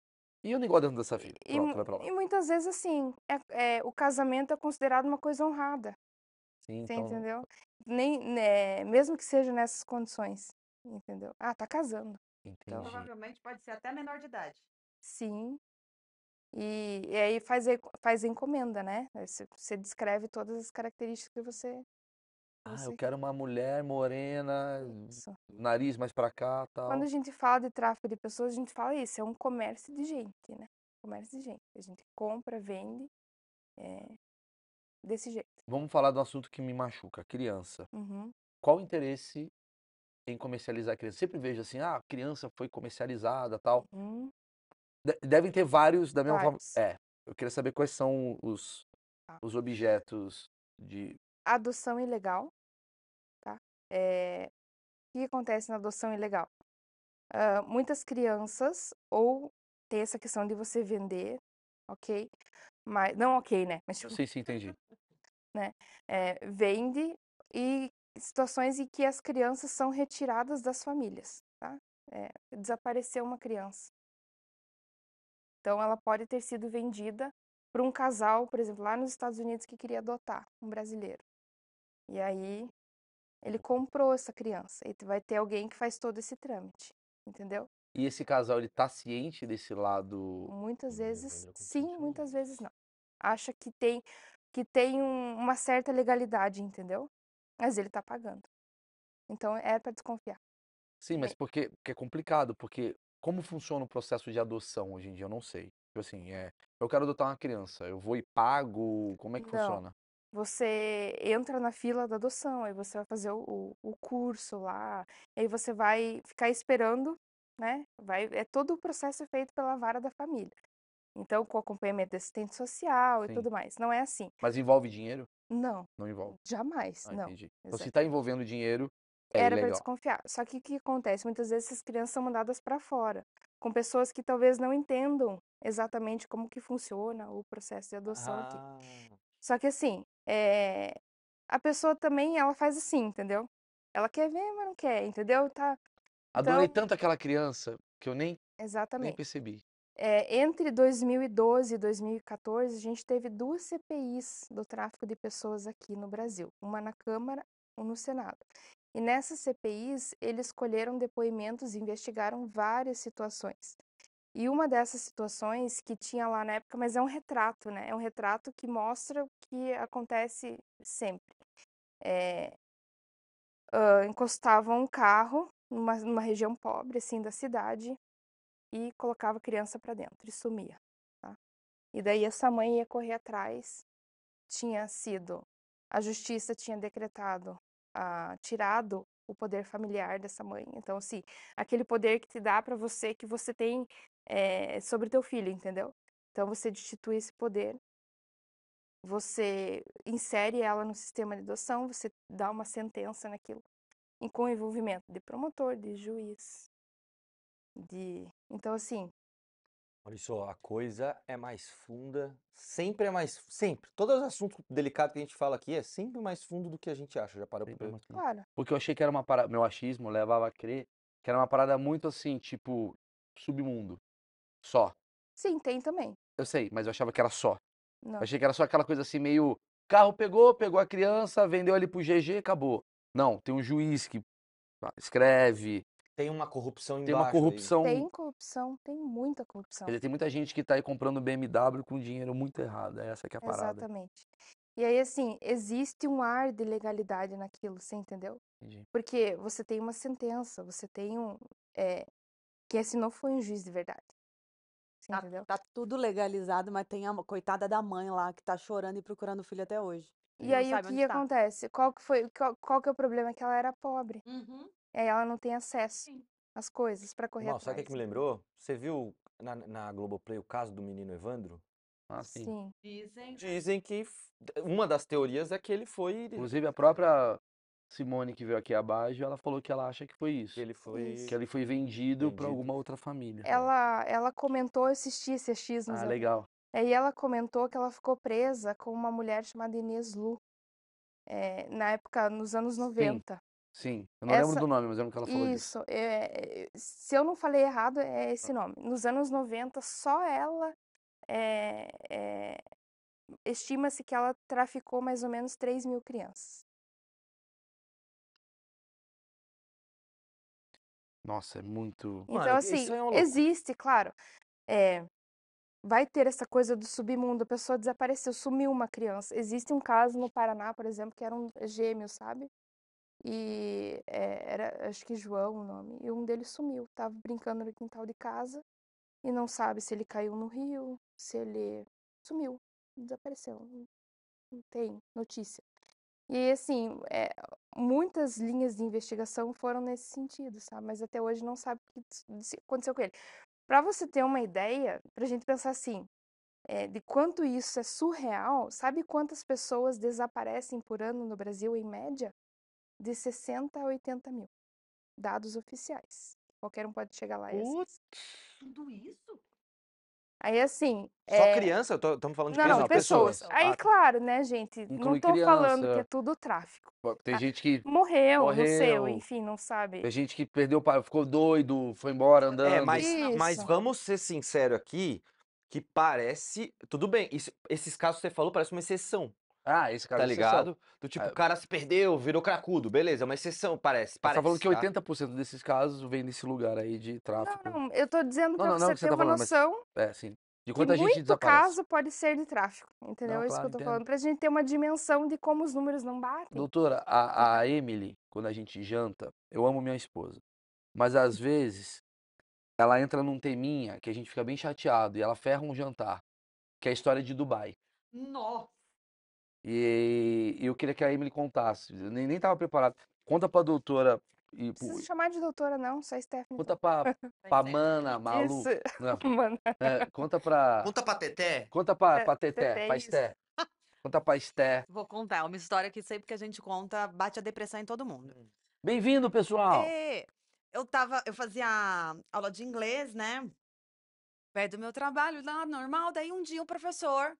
E eu não gosto dentro dessa vida. Pronto, e, vai pra lá. e muitas vezes, assim, é, é, o casamento é considerado uma coisa honrada. Sim, você então... entendeu? Nem, né, mesmo que seja nessas condições. Entendeu? Ah, tá casando. Então, provavelmente pode ser até menor de idade. Sim. E, e aí faz, faz encomenda, né? você descreve todas as características que você ah, eu quero uma mulher morena, Isso. nariz mais pra cá tal. Quando a gente fala de tráfico de pessoas, a gente fala isso, é um comércio de gente, né? Comércio de gente. A gente compra, vende, é, desse jeito. Vamos falar do assunto que me machuca, criança. Uhum. Qual o interesse em comercializar a criança? Sempre vejo assim, ah, criança foi comercializada tal. Uhum. devem ter vários da mesma vários. forma. É, eu queria saber quais são os, ah. os objetos de... Adoção ilegal é, que acontece na adoção ilegal? Uh, muitas crianças, ou tem essa questão de você vender, ok? Mas, não ok, né? Mas, tipo, sim, sim, entendi. Né? É, vende e situações em que as crianças são retiradas das famílias, tá? É, desapareceu uma criança. Então, ela pode ter sido vendida para um casal, por exemplo, lá nos Estados Unidos que queria adotar um brasileiro. E aí ele comprou essa criança. E vai ter alguém que faz todo esse trâmite, entendeu? E esse casal, ele tá ciente desse lado? Muitas vezes sim, muitas vezes não. Acha que tem que tem um, uma certa legalidade, entendeu? Mas ele tá pagando. Então é para desconfiar. Sim, mas é. porque, porque é complicado, porque como funciona o processo de adoção hoje em dia, eu não sei. Tipo assim, é, eu quero adotar uma criança, eu vou e pago, como é que não, funciona? você entra na fila da adoção, aí você vai fazer o, o, curso lá, aí você vai ficar esperando, né? Vai, é todo o processo é feito pela vara da família. Então, com acompanhamento de assistente social Sim. e tudo mais. Não é assim. Mas envolve dinheiro? Não. Não envolve. Jamais, ah, não. Entendi. Então, se está envolvendo dinheiro, é Era para desconfiar. Só que o que acontece? Muitas vezes essas crianças são mandadas para fora, com pessoas que talvez não entendam exatamente como que funciona o processo de adoção ah. aqui. Só que assim, é, a pessoa também, ela faz assim, entendeu? Ela quer ver, mas não quer, entendeu? Tá, então Adorei então... tanto aquela criança que eu nem, Exatamente. nem percebi. É, entre 2012 e 2014, a gente teve duas CPIs do tráfico de pessoas aqui no Brasil, uma na Câmara, uma no Senado. E nessas CPIs, eles colheram depoimentos e investigaram várias situações. E uma dessas situações que tinha lá na época, mas é um retrato, né? É um retrato que mostra o que acontece sempre. É, eh, uh, encostavam um carro numa, numa região pobre, assim, da cidade, e colocava a criança para dentro e sumia. Tá? E daí essa mãe ia correr atrás. Tinha sido. A justiça tinha decretado, uh, tirado o poder familiar dessa mãe. Então, assim, aquele poder que te dá para você, que você tem é, sobre o teu filho, entendeu? Então você destitui esse poder, você insere ela no sistema de adoção, você dá uma sentença naquilo, em com envolvimento de promotor, de juiz, de... Então, assim... Olha só, a coisa é mais funda, sempre é mais... Sempre. Todos os assuntos delicados que a gente fala aqui é sempre mais fundo do que a gente acha, já parou pra ver? Claro. Porque eu achei que era uma parada... Meu achismo levava a crer que era uma parada muito assim, tipo, submundo. Só. Sim, tem também. Eu sei, mas eu achava que era só. Não. achei que era só aquela coisa assim, meio. Carro pegou, pegou a criança, vendeu ali pro GG, acabou. Não, tem um juiz que ah, escreve. Tem uma corrupção Tem uma né? corrupção. Aí. Tem corrupção, tem muita corrupção. Quer dizer, tem muita gente que tá aí comprando BMW com dinheiro muito errado. É essa que é a parada. Exatamente. E aí, assim, existe um ar de legalidade naquilo, você entendeu? Entendi. Porque você tem uma sentença, você tem um. É, que esse não foi um juiz de verdade. Sim, tá, tá tudo legalizado, mas tem a coitada da mãe lá que tá chorando e procurando o filho até hoje. E, aí o que tá. acontece? Qual que foi, qual, qual, que é o problema? É que ela era pobre. Uhum. E aí ela não tem acesso às coisas para correr Nossa, atrás. Sabe o que, me lembrou? Você viu na, na Globoplay o caso do menino Evandro? Ah, sim. sim. Dizem... Dizem que uma das teorias é que ele foi. Inclusive, a é, própria Simone, que veio aqui abaixo, ela falou que ela acha que foi isso. Ele foi... Que ele foi vendido para alguma outra família. Ela, ela comentou, ah, eu assisti esse achismo. Ah, legal. Aí é, ela comentou que ela ficou presa com uma mulher chamada Inês Lu. É, na época, nos anos 90. Sim. Sim, eu não Essa... lembro do nome, mas lembro que ela falou isso. Disso. É... Se eu não falei errado, é esse nome. Nos anos 90, só ela é... é... estima-se que ela traficou mais ou menos 3 mil crianças. Nossa, é muito. Então, Mano, assim, é um existe, claro. É, vai ter essa coisa do submundo, a pessoa desapareceu, sumiu uma criança. Existe um caso no Paraná, por exemplo, que eram gêmeos, sabe? E é, era, acho que João o nome, e um deles sumiu, tava brincando no quintal de casa e não sabe se ele caiu no rio, se ele sumiu, desapareceu. Não tem notícia. E assim, é, muitas linhas de investigação foram nesse sentido, sabe? Mas até hoje não sabe o que aconteceu com ele. Para você ter uma ideia, para a gente pensar assim, é, de quanto isso é surreal, sabe quantas pessoas desaparecem por ano no Brasil, em média? De 60 a 80 mil. Dados oficiais. Qualquer um pode chegar lá e. Putz, tudo isso? Aí assim. Só é... criança? Estamos falando de não, criança, não, pessoas. pessoas. Ah, Aí, ah, claro, né, gente? não estou falando que é tudo tráfico. Tem ah, gente que. Morreu, morreu, não sei, enfim, não sabe. Tem gente que perdeu, ficou doido, foi embora é, andando. É, mas, mas vamos ser sinceros aqui, que parece. Tudo bem, isso, esses casos que você falou parece uma exceção. Ah, esse cara tá é ligado? Exceção. Do tipo, o cara se perdeu, virou cracudo, beleza, é uma exceção, parece. parece tá falando que 80% tá? desses casos vem desse lugar aí de tráfico. Não, não eu tô dizendo pra não, você ter tá uma falando, noção. Mas... É, sim. De quanta que gente muito desaparece. caso pode ser de tráfico, entendeu? Não, é isso que eu tô entendo. falando, pra gente ter uma dimensão de como os números não batem. Doutora, a, a Emily, quando a gente janta, eu amo minha esposa, mas às vezes ela entra num teminha que a gente fica bem chateado e ela ferra um jantar, que é a história de Dubai. Nossa! E, e eu queria que a Emily contasse. Eu nem, nem tava preparado. Conta pra doutora. E, não precisa chamar de doutora, não, só Stephanie. Conta pra, pra é Mana, Malu. Não, né? Mana. É, conta pra. Conta pra Teté. Conta pra, é, pra Teté, Teté pra Esté. Conta pra Esté. Vou contar, uma história que sempre que a gente conta bate a depressão em todo mundo. Hum. Bem-vindo, pessoal! E eu tava, eu fazia aula de inglês, né? Perto do meu trabalho, lá normal. Daí um dia o professor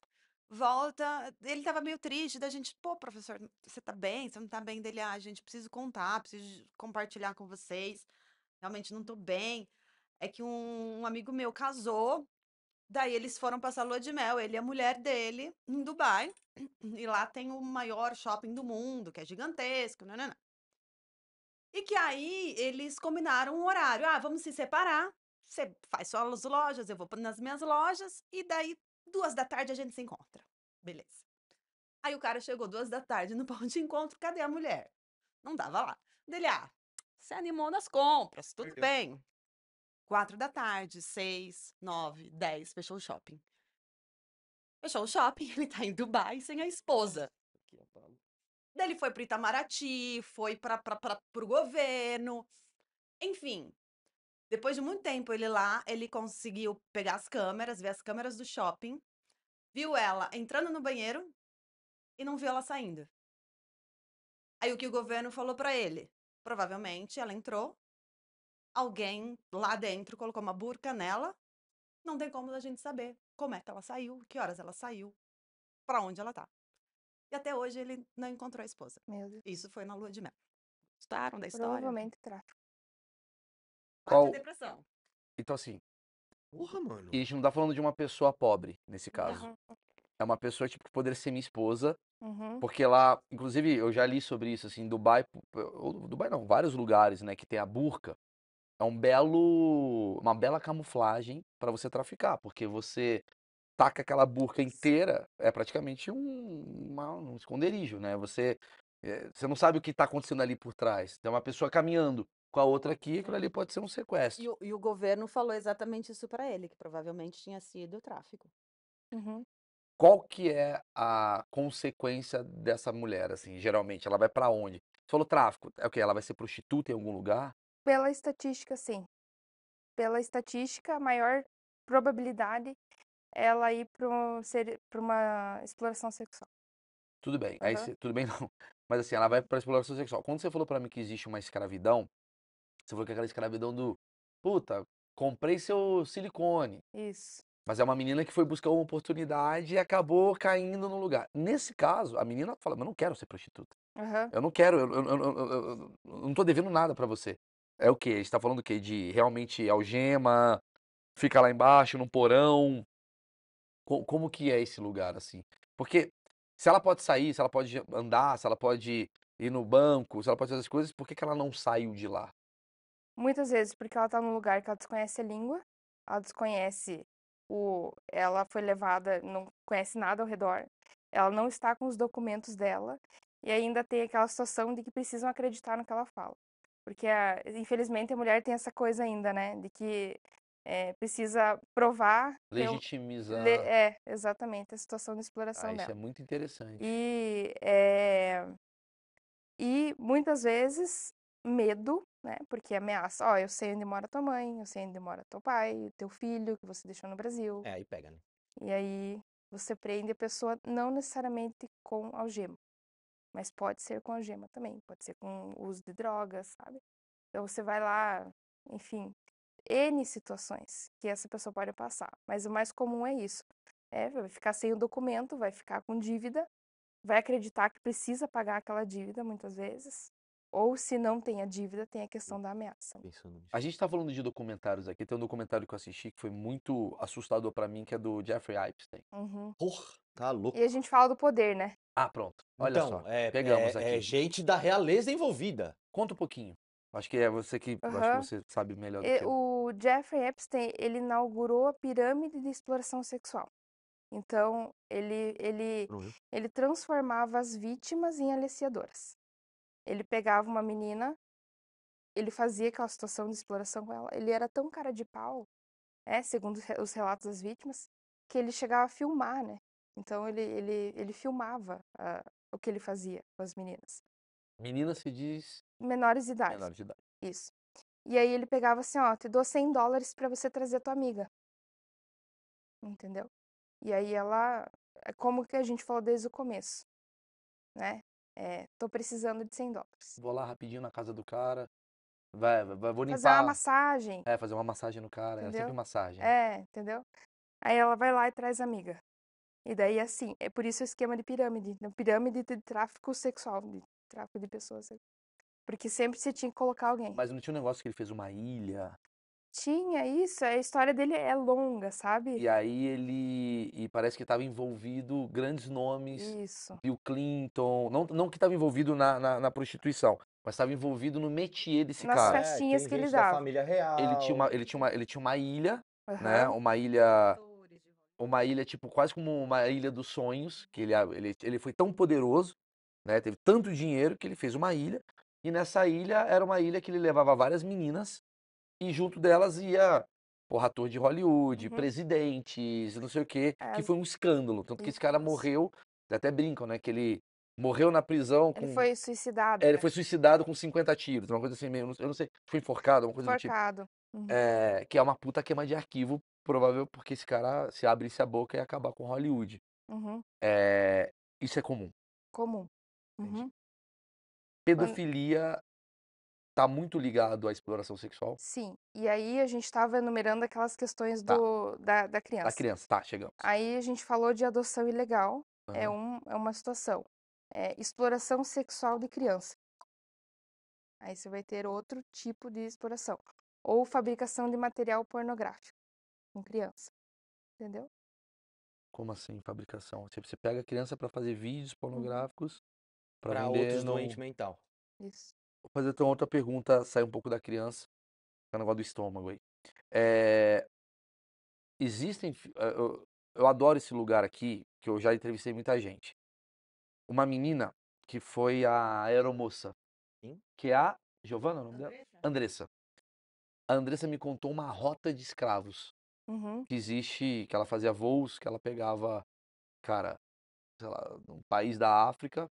volta, ele tava meio triste, da gente, pô, professor, você tá bem? Você não tá bem? Dele, ah, gente, preciso contar, preciso compartilhar com vocês, realmente não tô bem. É que um, um amigo meu casou, daí eles foram passar lua de mel, ele e a mulher dele, em Dubai, e lá tem o maior shopping do mundo, que é gigantesco, não, né, não, né, não. Né. E que aí eles combinaram um horário, ah, vamos se separar, você faz só as lojas, eu vou nas minhas lojas, e daí Duas da tarde a gente se encontra. Beleza. Aí o cara chegou duas da tarde no ponto de encontro, cadê a mulher? Não dava lá. Dele, ah, se animou nas compras, tudo Perdeu. bem. Quatro da tarde, seis, nove, dez, fechou o shopping. Fechou o shopping, ele tá em Dubai sem a esposa. Daí ele foi pro Itamaraty, foi pra, pra, pra, pro governo. Enfim, depois de muito tempo ele lá, ele conseguiu pegar as câmeras, ver as câmeras do shopping, viu ela entrando no banheiro e não viu ela saindo. Aí o que o governo falou para ele? Provavelmente ela entrou, alguém lá dentro colocou uma burca nela, não tem como a gente saber como é que ela saiu, que horas ela saiu, para onde ela tá. E até hoje ele não encontrou a esposa. Isso foi na lua de mel. Gostaram da história? Provavelmente tráfico. Qual... depressão. Então, assim. Porra, mano. E a gente não tá falando de uma pessoa pobre, nesse caso. Uhum. É uma pessoa, tipo, que poderia ser minha esposa. Uhum. Porque lá, inclusive, eu já li sobre isso, assim, Dubai. Dubai não, vários lugares, né, que tem a burca. É um belo. Uma bela camuflagem para você traficar. Porque você taca aquela burca inteira, é praticamente um, uma, um esconderijo, né? Você, eh, você não sabe o que está acontecendo ali por trás. Tem então, é uma pessoa caminhando com a outra aqui, aquilo ali pode ser um sequestro. E o, e o governo falou exatamente isso para ele, que provavelmente tinha sido tráfico. Uhum. Qual que é a consequência dessa mulher, assim, geralmente? Ela vai para onde? Você falou tráfico, é o quê? Ela vai ser prostituta em algum lugar? Pela estatística, sim. Pela estatística, a maior probabilidade é ela ir para uma exploração sexual. Tudo bem, uhum. aí, tudo bem não. Mas assim, ela vai para exploração sexual. Quando você falou para mim que existe uma escravidão, você foi com é aquela escravidão do. Puta, comprei seu silicone. Isso. Mas é uma menina que foi buscar uma oportunidade e acabou caindo no lugar. Nesse caso, a menina fala: Mas eu não quero ser prostituta. Uhum. Eu não quero, eu, eu, eu, eu não tô devendo nada para você. É o quê? A gente tá falando o quê? De realmente algema, fica lá embaixo, num porão. como que é esse lugar, assim? Porque se ela pode sair, se ela pode andar, se ela pode ir no banco, se ela pode fazer as coisas, por que, que ela não saiu de lá? Muitas vezes porque ela tá num lugar que ela desconhece a língua, ela desconhece o. Ela foi levada, não conhece nada ao redor, ela não está com os documentos dela, e ainda tem aquela situação de que precisam acreditar no que ela fala. Porque, infelizmente, a mulher tem essa coisa ainda, né? De que é, precisa provar. Legitimizar. Le, é, exatamente, a situação de exploração ah, dela. Isso é muito interessante. E, é, e muitas vezes, medo né? Porque ameaça, ó, eu sei onde mora tua mãe, eu sei onde mora teu pai, teu filho que você deixou no Brasil. É, aí pega, né? E aí você prende a pessoa não necessariamente com algema, mas pode ser com algema também, pode ser com uso de drogas, sabe? Então você vai lá, enfim, N situações que essa pessoa pode passar, mas o mais comum é isso. É, vai ficar sem o documento, vai ficar com dívida, vai acreditar que precisa pagar aquela dívida muitas vezes, ou se não tem a dívida, tem a questão da ameaça. A gente está falando de documentários aqui. Tem um documentário que eu assisti que foi muito assustador para mim, que é do Jeffrey Epstein. Uhum. Porra, tá louco. E a gente fala do poder, né? Ah, pronto. Olha então, só. É, pegamos é, é aqui. É gente da realeza envolvida. Conta um pouquinho. Acho que é você que, uhum. acho que você sabe melhor do e, que eu. O Jeffrey Epstein, ele inaugurou a pirâmide de exploração sexual. Então, ele, ele, ele transformava as vítimas em aliciadoras. Ele pegava uma menina, ele fazia aquela situação de exploração com ela. Ele era tão cara de pau, é segundo os relatos das vítimas, que ele chegava a filmar, né? Então ele, ele, ele filmava uh, o que ele fazia com as meninas. Meninas se diz. Menores de idade. Menores de idade. Isso. E aí ele pegava assim: ó, te dou 100 dólares para você trazer a tua amiga. Entendeu? E aí ela. É como que a gente falou desde o começo. Né? É, tô precisando de 100 dólares. Vou lá rapidinho na casa do cara. Vai, vai, vou limpar. Fazer uma massagem. É, fazer uma massagem no cara. É entendeu? É sempre massagem. Né? É, entendeu? Aí ela vai lá e traz amiga. E daí, assim, é por isso o esquema de pirâmide. Né? Pirâmide de tráfico sexual, de tráfico de pessoas. Porque sempre você tinha que colocar alguém. Mas não tinha um negócio que ele fez uma ilha? tinha isso, a história dele é longa, sabe? E aí ele. E parece que estava envolvido grandes nomes. Isso. Bill Clinton. Não, não que estava envolvido na, na, na prostituição, mas estava envolvido no métier desse Nas cara. Nas é, festinhas é, que ele dava. família real. Ele tinha uma, ele tinha uma, ele tinha uma ilha, uhum. né? Uma ilha. Uma ilha, tipo, quase como uma ilha dos sonhos, que ele, ele, ele foi tão poderoso, né? Teve tanto dinheiro que ele fez uma ilha. E nessa ilha era uma ilha que ele levava várias meninas e junto delas ia porra, ator de Hollywood, uhum. presidentes, não sei o quê, é. que foi um escândalo. Tanto que esse cara morreu, até brincam, né? Que ele morreu na prisão com... Ele foi suicidado. É, ele né? foi suicidado com 50 tiros, uma coisa assim meio, eu não sei, foi enforcado, uma coisa enforcado. do tipo. Uhum. É, que é uma puta queima de arquivo, provável, porque esse cara, se abrisse a boca, ia acabar com Hollywood. Uhum. É, isso é comum. Comum. Uhum. Pedofilia tá muito ligado à exploração sexual. Sim. E aí a gente estava enumerando aquelas questões tá. do, da, da criança. Da criança, tá, chegamos. Aí a gente falou de adoção ilegal, uhum. é, um, é uma situação. É, exploração sexual de criança. Aí você vai ter outro tipo de exploração. Ou fabricação de material pornográfico com criança. Entendeu? Como assim, fabricação? Você pega a criança para fazer vídeos uhum. pornográficos para outros no... mental. Isso. Vou fazer então outra pergunta, sair um pouco da criança, ficar é negócio do estômago aí. É, existem. Eh, eu, eu adoro esse lugar aqui, que eu já entrevistei muita gente. Uma menina que foi a aeromoça, Sim. que é a. Giovana, é o nome Andressa. dela? Andressa. A Andressa me contou uma rota de escravos uhum. que existe, que ela fazia voos, que ela pegava, cara, sei lá, num país da África,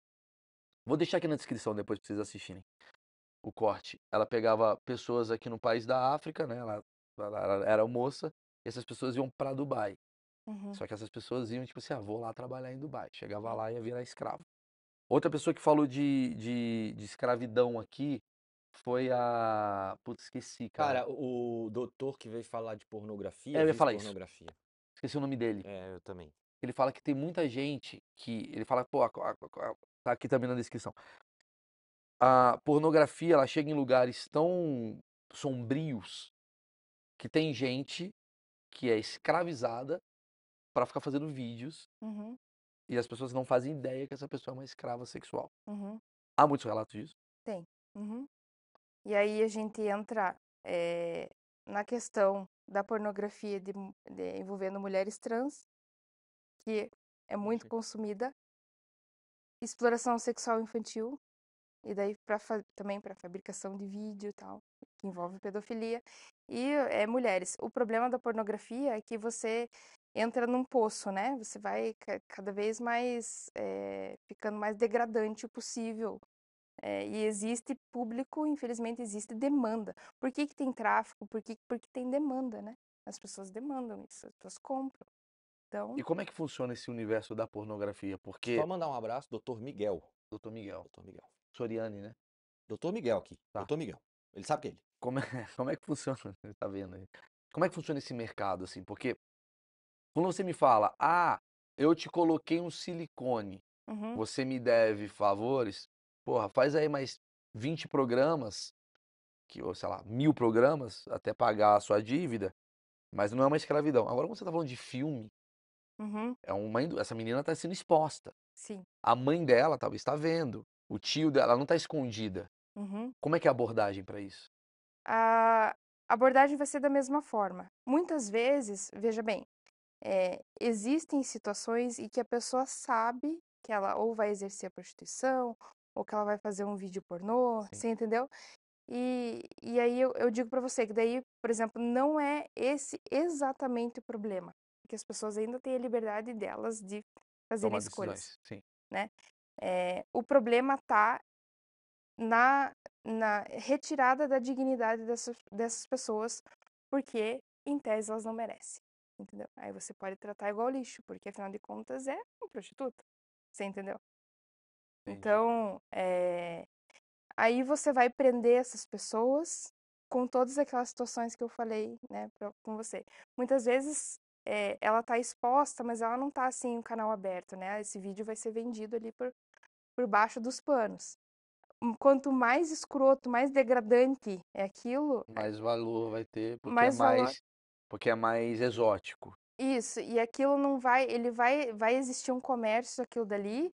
Vou deixar aqui na descrição depois pra vocês assistirem o corte. Ela pegava pessoas aqui no país da África, né? Ela, ela era moça, e essas pessoas iam para Dubai. Uhum. Só que essas pessoas iam, tipo assim, ah, vou lá trabalhar em Dubai. Chegava lá e ia virar escravo. Outra pessoa que falou de, de, de escravidão aqui foi a. Putz, esqueci, cara. Cara, o doutor que veio falar de pornografia. É, eu ia falar pornografia. isso. Esqueci o nome dele. É, eu também. Ele fala que tem muita gente que. Ele fala, pô, a, a, a, tá aqui também na descrição. A pornografia, ela chega em lugares tão sombrios que tem gente que é escravizada para ficar fazendo vídeos uhum. e as pessoas não fazem ideia que essa pessoa é uma escrava sexual. Uhum. Há muitos relatos disso? Tem. Uhum. E aí a gente entra é, na questão da pornografia de, de, envolvendo mulheres trans, que é muito consumida exploração sexual infantil, e daí para também para fabricação de vídeo e tal, que envolve pedofilia, e é, mulheres. O problema da pornografia é que você entra num poço, né? Você vai cada vez mais é, ficando mais degradante o possível. É, e existe público, infelizmente existe demanda. Por que, que tem tráfico? Por que, porque tem demanda, né? As pessoas demandam isso, as pessoas compram. Então... E como é que funciona esse universo da pornografia? Porque... Só mandar um abraço, doutor Miguel. Doutor Miguel. Doutor Miguel. Soriani, né? Doutor Miguel aqui. Tá. Doutor Miguel. Ele sabe que é ele. Como é, como é que funciona? Ele tá vendo aí. Como é que funciona esse mercado, assim? Porque quando você me fala, ah, eu te coloquei um silicone, uhum. você me deve favores, porra, faz aí mais 20 programas, que, ou sei lá, mil programas, até pagar a sua dívida, mas não é uma escravidão. Agora, quando você tá falando de filme, Uhum. É uma, essa menina está sendo exposta. Sim. A mãe dela talvez está vendo. O tio dela não está escondida. Uhum. Como é que é a abordagem para isso? A abordagem vai ser da mesma forma. Muitas vezes, veja bem, é, existem situações em que a pessoa sabe que ela ou vai exercer a prostituição, ou que ela vai fazer um vídeo pornô, Sim. você entendeu? E, e aí eu, eu digo para você que daí, por exemplo, não é esse exatamente o problema que as pessoas ainda têm a liberdade delas de fazerem escolhas. Decisões, né? É, o problema está na, na retirada da dignidade dessas, dessas pessoas, porque em tese elas não merecem. Entendeu? Aí você pode tratar igual lixo, porque afinal de contas é um prostituta. Você entendeu? Entendi. Então, é... aí você vai prender essas pessoas com todas aquelas situações que eu falei, né, pra, com você. Muitas vezes é, ela está exposta, mas ela não está assim, o canal aberto, né? Esse vídeo vai ser vendido ali por, por baixo dos panos. Hum, quanto mais escroto, mais degradante é aquilo. É mais valor vai ter, porque, é mais é, mais, porque é mais exótico. Isso, e aquilo não vai. Ele vai, vai existir um comércio, aquilo dali,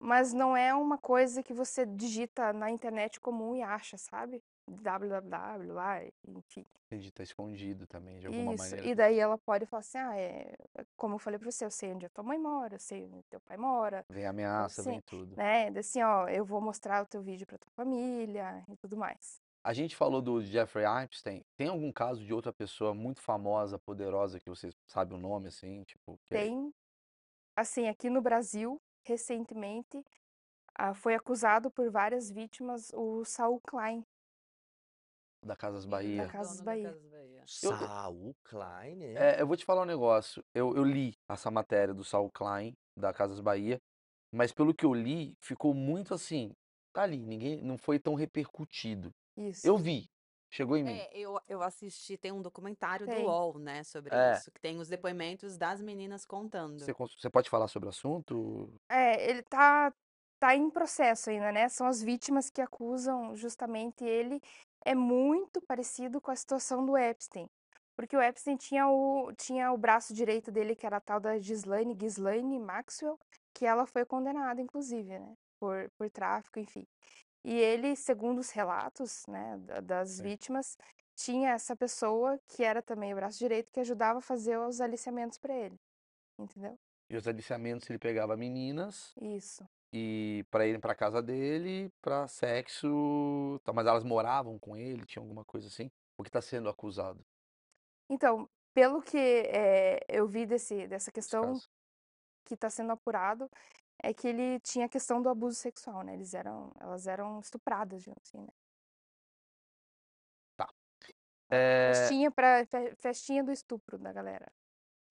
mas não é uma coisa que você digita na internet comum e acha, sabe? www, lá, enfim. Entendi, tá escondido também, de alguma Isso, maneira. e daí ela pode falar assim, ah, é, é, como eu falei pra você, eu sei onde a tua mãe mora, eu sei onde teu pai mora. Vem então ameaça, assim, vem tudo. Né, assim, ó, eu vou mostrar o teu vídeo pra tua família e tudo mais. A gente falou do Jeffrey Epstein. Tem algum caso de outra pessoa muito famosa, poderosa, que você sabe o nome, assim? Tipo, que... É tem. Assim, aqui no Brasil, recentemente, ah, foi acusado por várias vítimas o Saul Klein, da Casas Bahia. Da Casas Bahia. Eu, Saul Klein, é? é? Eu vou te falar um negócio. Eu, eu li essa matéria do Saul Klein, da Casas Bahia, mas pelo que eu li, ficou muito assim. Tá ali, ninguém não foi tão repercutido. Isso. Eu vi. Chegou em mim. É, eu, eu assisti, tem um documentário tem. do UOL, né, sobre é. isso, que tem os depoimentos das meninas contando. Você, você pode falar sobre o assunto? É, ele tá, tá em processo ainda, né? São as vítimas que acusam justamente ele é muito parecido com a situação do Epstein. Porque o Epstein tinha o, tinha o braço direito dele, que era a tal da Gislaine, Gislaine Maxwell, que ela foi condenada, inclusive, né? Por, por tráfico, enfim. E ele, segundo os relatos né, das Sim. vítimas, tinha essa pessoa que era também o braço direito que ajudava a fazer os aliciamentos para ele, entendeu? E os aliciamentos ele pegava meninas. Isso e para irem para casa dele para sexo, tá, mas elas moravam com ele, tinha alguma coisa assim. O que está sendo acusado? Então, pelo que é, eu vi desse, dessa questão que está sendo apurado, é que ele tinha a questão do abuso sexual, né? Eles eram, elas eram estupradas, digamos assim, né? Tá. É... Festinha, eh festinha do estupro da galera.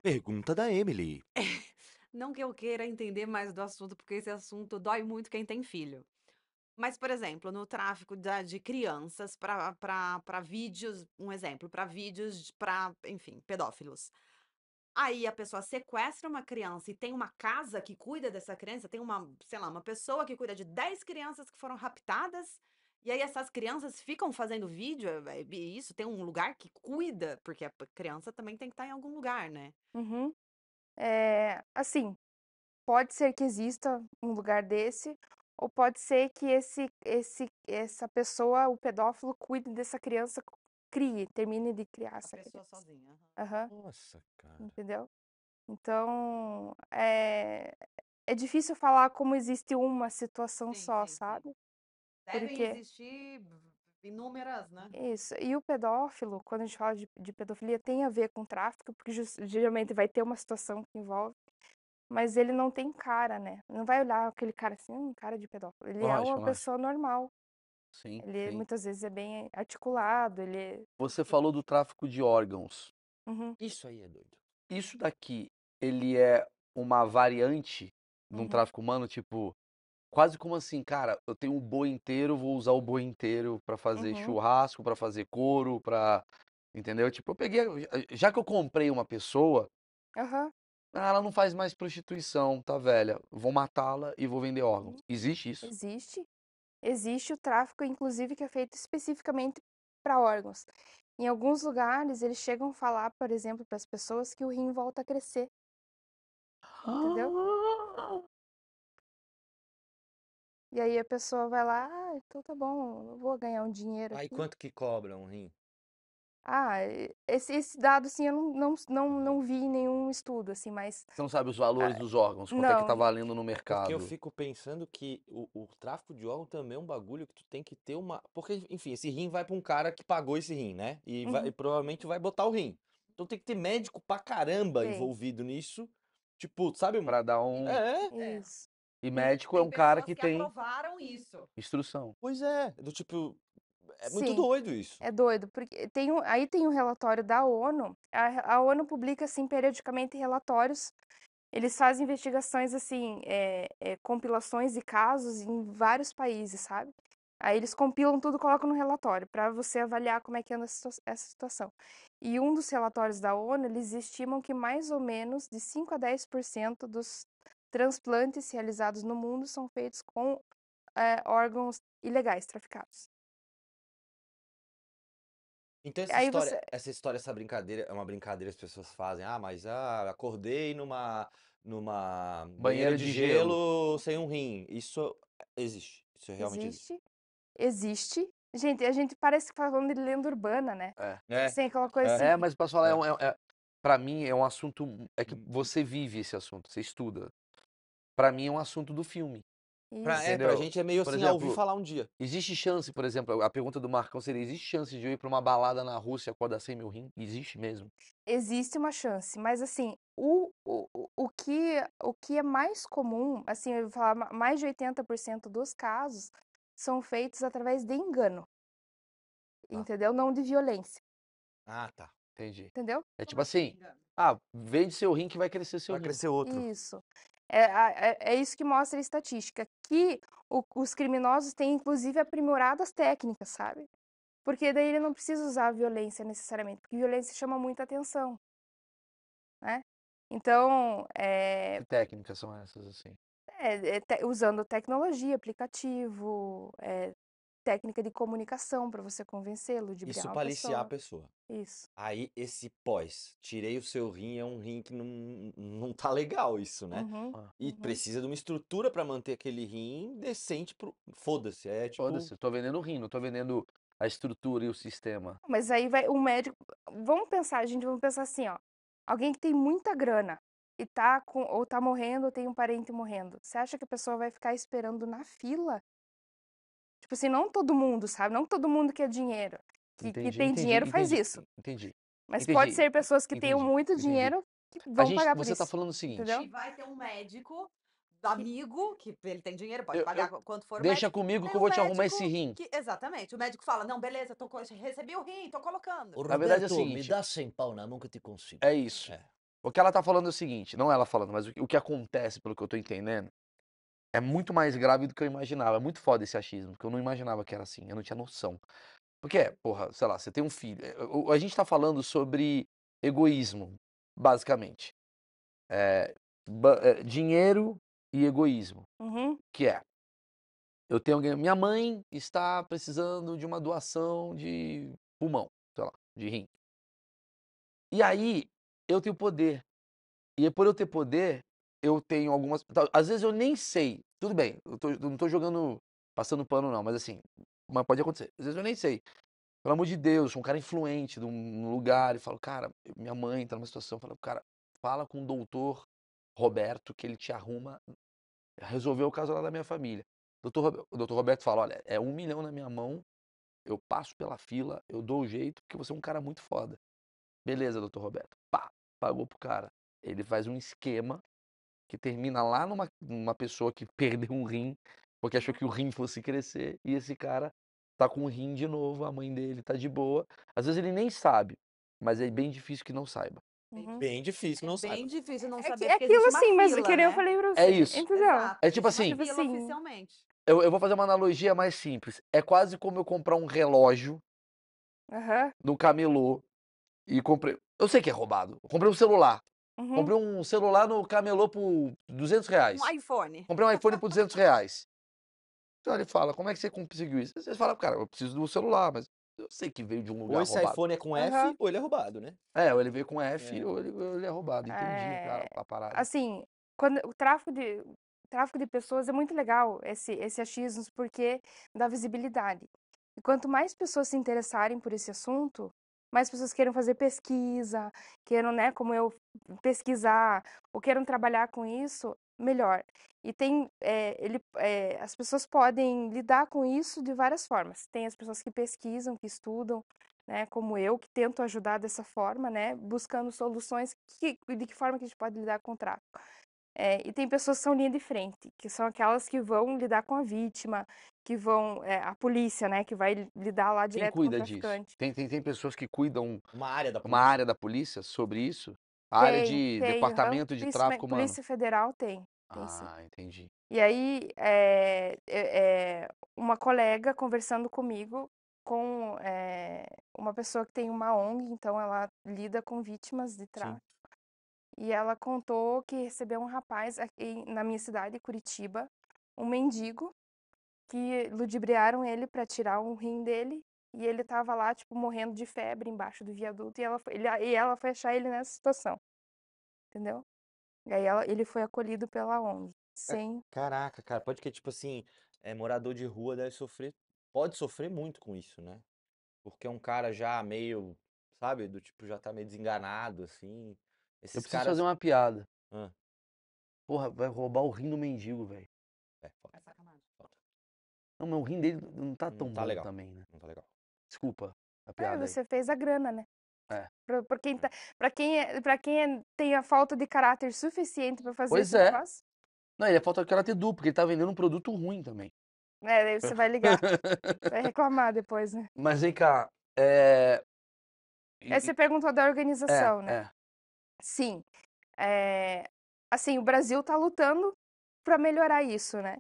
Pergunta da Emily. Não que eu queira entender mais do assunto, porque esse assunto dói muito quem tem filho. Mas, por exemplo, no tráfico da, de crianças para vídeos, um exemplo, para vídeos para, enfim, pedófilos. Aí a pessoa sequestra uma criança e tem uma casa que cuida dessa criança, tem uma, sei lá, uma pessoa que cuida de 10 crianças que foram raptadas, e aí essas crianças ficam fazendo vídeo, é, é, isso, tem um lugar que cuida, porque a criança também tem que estar tá em algum lugar, né? Uhum. É, assim, pode ser que exista um lugar desse, ou pode ser que esse, esse, essa pessoa, o pedófilo, cuide dessa criança, crie, termine de criar a essa pessoa criança. sozinha. Uhum. Nossa, cara. Entendeu? Então, é, é difícil falar como existe uma situação sim, só, sim, sabe? Devem Porque... existir inúmeras, né? Isso. E o pedófilo, quando a gente fala de, de pedofilia, tem a ver com tráfico, porque geralmente vai ter uma situação que envolve. Mas ele não tem cara, né? Não vai olhar aquele cara assim, um cara de pedófilo. Ele é lógico, é uma lógico. pessoa normal. Sim. Ele sim. muitas vezes é bem articulado. Ele. É Você falou do tráfico de órgãos. Uhum. Isso aí é doido. Isso daqui, ele é uma variante de um uhum. tráfico humano, tipo quase como assim, cara, eu tenho o boi inteiro, vou usar o boi inteiro para fazer uhum. churrasco, para fazer couro, para entendeu? Tipo, eu peguei, eh, já que eu comprei uma pessoa, uhum. ela não faz mais prostituição, tá velha. Vou matá-la e vou vender órgãos. Hum, existe isso? Existe. Existe o tráfico inclusive que é feito especificamente para órgãos. Em alguns lugares, eles chegam a falar, por exemplo, para as pessoas que o rim volta a crescer. Entendeu? Ah! E aí a pessoa vai lá, ah, então tá bom, eu vou ganhar um dinheiro Aí aqui. quanto que cobra um rim? Ah, esse, esse dado, assim, eu não, não, não, uhum. não vi nenhum estudo, assim, mas Você não sabe os valores ah, dos órgãos, quanto é que tá valendo no mercado. Porque eu fico pensando que o, o tráfico de órgão também é um bagulho que tu tem que ter uma. Porque, enfim, esse rim vai pra um cara que pagou esse rim, né? E, vai- uhum. e provavelmente vai botar o rim. Então tem que ter médico pra caramba envolvido nisso. Tipo, sabe? um- Pra dar um. É, é. isso. E médico é um cara que, que tem. aprovaram isso. Instrução. Pois é, do tipo. É muito Sim, doido isso. É doido, porque tem um, aí tem um relatório da ONU. A, a ONU publica, assim, periodicamente relatórios. Eles fazem investigações, assim, é, é, compilações de casos em vários países, sabe? Aí eles compilam tudo, colocam no relatório para você avaliar como é que anda essa situação. E um dos relatórios da ONU, eles estimam que mais ou menos de 5 a 10% dos transplantes realizados no mundo são feitos com é, órgãos ilegais traficados. Então essa história, você... essa história, essa brincadeira, é uma brincadeira que as pessoas fazem. Ah, mas ah, acordei numa numa banheira de, de gelo, gelo, sem um rim. Isso existe. Isso realmente existe. Existe. existe. Gente, a gente parece que tá falando de lenda urbana, né? É. é. Sem aquela coisa é. assim. É, mas posso falar, é, é, é, é para mim é um assunto é que hum. você vive esse assunto, você estuda para mim é um assunto do filme. Pra, é, pra gente é meio por assim, ah, exemplo, ouvir falar um dia. Existe chance, por exemplo, a pergunta do Marcão seria: existe chance de eu ir pra uma balada na Rússia acordar sem meu rim? Existe mesmo? Existe uma chance, mas assim, o, o, o, que, o que é mais comum, assim, eu vou falar, mais de 80% dos casos são feitos através de engano. Ah. Entendeu? Não de violência. Ah, tá. Entendi. Entendeu? É tipo assim, ah, vende seu rim que vai crescer seu vai rim. Vai crescer outro. Isso. É, é, é, isso que mostra a estatística, que o, os criminosos têm, inclusive, aprimorado as técnicas, sabe? Porque daí ele não precisa usar a violência necessariamente, porque violência chama muita atenção, né? Então, é... Que técnicas são essas, assim? É, é te... usando tecnologia, aplicativo, é técnica de comunicação para você convencê-lo de Isso para aliciar a pessoa. Isso. Aí esse pós, tirei o seu rim, é um rim que não, não tá legal isso, né? Uhum, ah, e uhum. precisa de uma estrutura para manter aquele rim decente pro foda-se, é tipo Foda-se, eu tô vendendo o rim, não tô vendendo a estrutura e o sistema. Mas aí vai o médico, vamos pensar, a gente vamos pensar assim, ó. Alguém que tem muita grana e tá com ou tá morrendo ou tem um parente morrendo. Você acha que a pessoa vai ficar esperando na fila Tipo assim, não todo mundo, sabe? Não todo mundo que é dinheiro. Que, entendi, que tem entendi, dinheiro faz isso. Entendi. Mas pode ser pessoas que tenham muito dinheiro que vão gente, pagar por você tá isso. Você tá falando o seguinte. Entendeu? gente vai ter um médico amigo, que ele tem dinheiro, pode eu, pagar eu, quanto for. Deixa médico, comigo que eu vou te arrumar esse rim. Que, exatamente. O médico fala: não, beleza, tô, recebi o rim, tô colocando. Roberto, na verdade é o seguinte. Me dá sem pau na mão que eu te consigo. É isso. É. O que ela tá falando é o seguinte, não ela falando, mas o que, o que acontece, pelo que eu tô entendendo, é muito mais grave do que eu imaginava. É muito foda esse achismo, porque eu não imaginava que era assim, eu não tinha noção. Porque, porra, sei lá, você tem um filho. Eh, a gente tá falando sobre egoísmo, basicamente. É, dinheiro e egoísmo. Uhum. Que é. Eu tenho alguém. Minha mãe está precisando de uma doação de pulmão, sei lá, de rim. E aí, eu tenho poder. E por eu ter poder, eu tenho algumas. Às vezes eu nem sei. Tudo bem, eu, tô, eu não tô jogando. passando pano, não, mas assim. Mas pode acontecer. Às vezes eu nem sei. Pelo amor de Deus, sou um cara influente de um lugar e falo, cara, minha mãe tá numa situação. Fala, cara, fala com o doutor Roberto que ele te arruma. Resolveu o caso lá da minha família. Doutor, o doutor Roberto fala: olha, é um milhão na minha mão, eu passo pela fila, eu dou o jeito, porque você é um cara muito foda. Beleza, doutor Roberto. Pá, pagou pro cara. Ele faz um esquema que termina lá numa, numa pessoa que perdeu um rim, porque achou que o rim fosse crescer, e esse cara tá com o rim de novo, a mãe dele tá de boa. Às vezes ele nem sabe, mas é bem difícil que não saiba. Uhum. Bem difícil, é não sabe. Bem difícil não é, saber. É aquilo assim, mas fila, que né? eu falei pra você. É isso. É tipo assim. oficialmente. Eu, eu vou fazer uma analogia mais simples. É quase como eu comprar um relógio uhum. no camelô e comprei. Eu sei que é roubado. Eu comprei um celular. Uhum. Comprei um celular no camelô por 200 reais. Um iPhone. Comprei um iPhone por 200 reais. Então ele fala, como é que você conseguiu isso? Você fala, cara, eu preciso do celular, mas eu sei que veio de um lugar ou esse roubado. iPhone é com F, uhum. ou ele é roubado, né? É, ou ele veio com F, é. ou, ele, ou, ele, é roubado. Entendi, é... cara, a parada. Assim, quando o tráfico de tráfico de pessoas é muito legal esse esse achismos porque dá visibilidade. E quanto mais pessoas se interessarem por esse assunto, mais pessoas queiram fazer pesquisa, queiram, né, como eu, pesquisar, ou queiram trabalhar com isso, melhor. E tem, é, ele, é, as pessoas podem lidar com isso de várias formas. Tem as pessoas que pesquisam, que estudam, né, como eu, que tento ajudar dessa forma, né, buscando soluções, que, de que forma que a gente pode lidar com o tráfico. É, e tem pessoas que são linha de frente, que são aquelas que vão lidar com a vítima, que vão é, a polícia, né, que vai lidar lá direto Quem cuida com o traficante. Disso? Tem, tem, tem pessoas que cuidam uma área da polícia, uma área da polícia sobre isso. A tem, área de tem, departamento de polícia, tráfico humano. Polícia Federal tem. tem ah, sim. entendi. E aí é, é, é, uma colega conversando comigo com é, uma pessoa que tem uma ONG, então ela lida com vítimas de tráfico. Sim. E ela contou que recebeu um rapaz aqui, na minha cidade, Curitiba, um mendigo que ludibriaram ele para tirar um rim dele e ele tava lá, tipo, morrendo de febre embaixo do viaduto e ela foi, ele, e ela foi achar ele nessa situação. Entendeu? E aí ela, ele foi acolhido pela ONG. É, sem... Caraca, cara, pode que, tipo assim, é, morador de rua deve sofrer, pode sofrer muito com isso, né? Porque é um cara já meio, sabe, do tipo, já tá meio desenganado, assim. Esses Eu preciso caras... fazer uma piada. Ah. Porra, vai roubar o rim do mendigo, velho. É, pode. Não, mas o rim dele não tá tão não tá bom legal. também, né? Não tá legal. Desculpa a é, piada. É, você aí. fez a grana, né? É. Pra, pra quem, é. tá, pra quem, é, pra quem é, tem a falta de caráter suficiente pra fazer pois isso é. Faz? Não, ele é falta de caráter duplo, porque ele tá vendendo um produto ruim também. É, daí você vai ligar. vai reclamar depois, né? Mas vem cá. É... Aí você perguntou da organização, né? é, né? Sim. assim, o Brasil tá lutando para melhorar isso, né?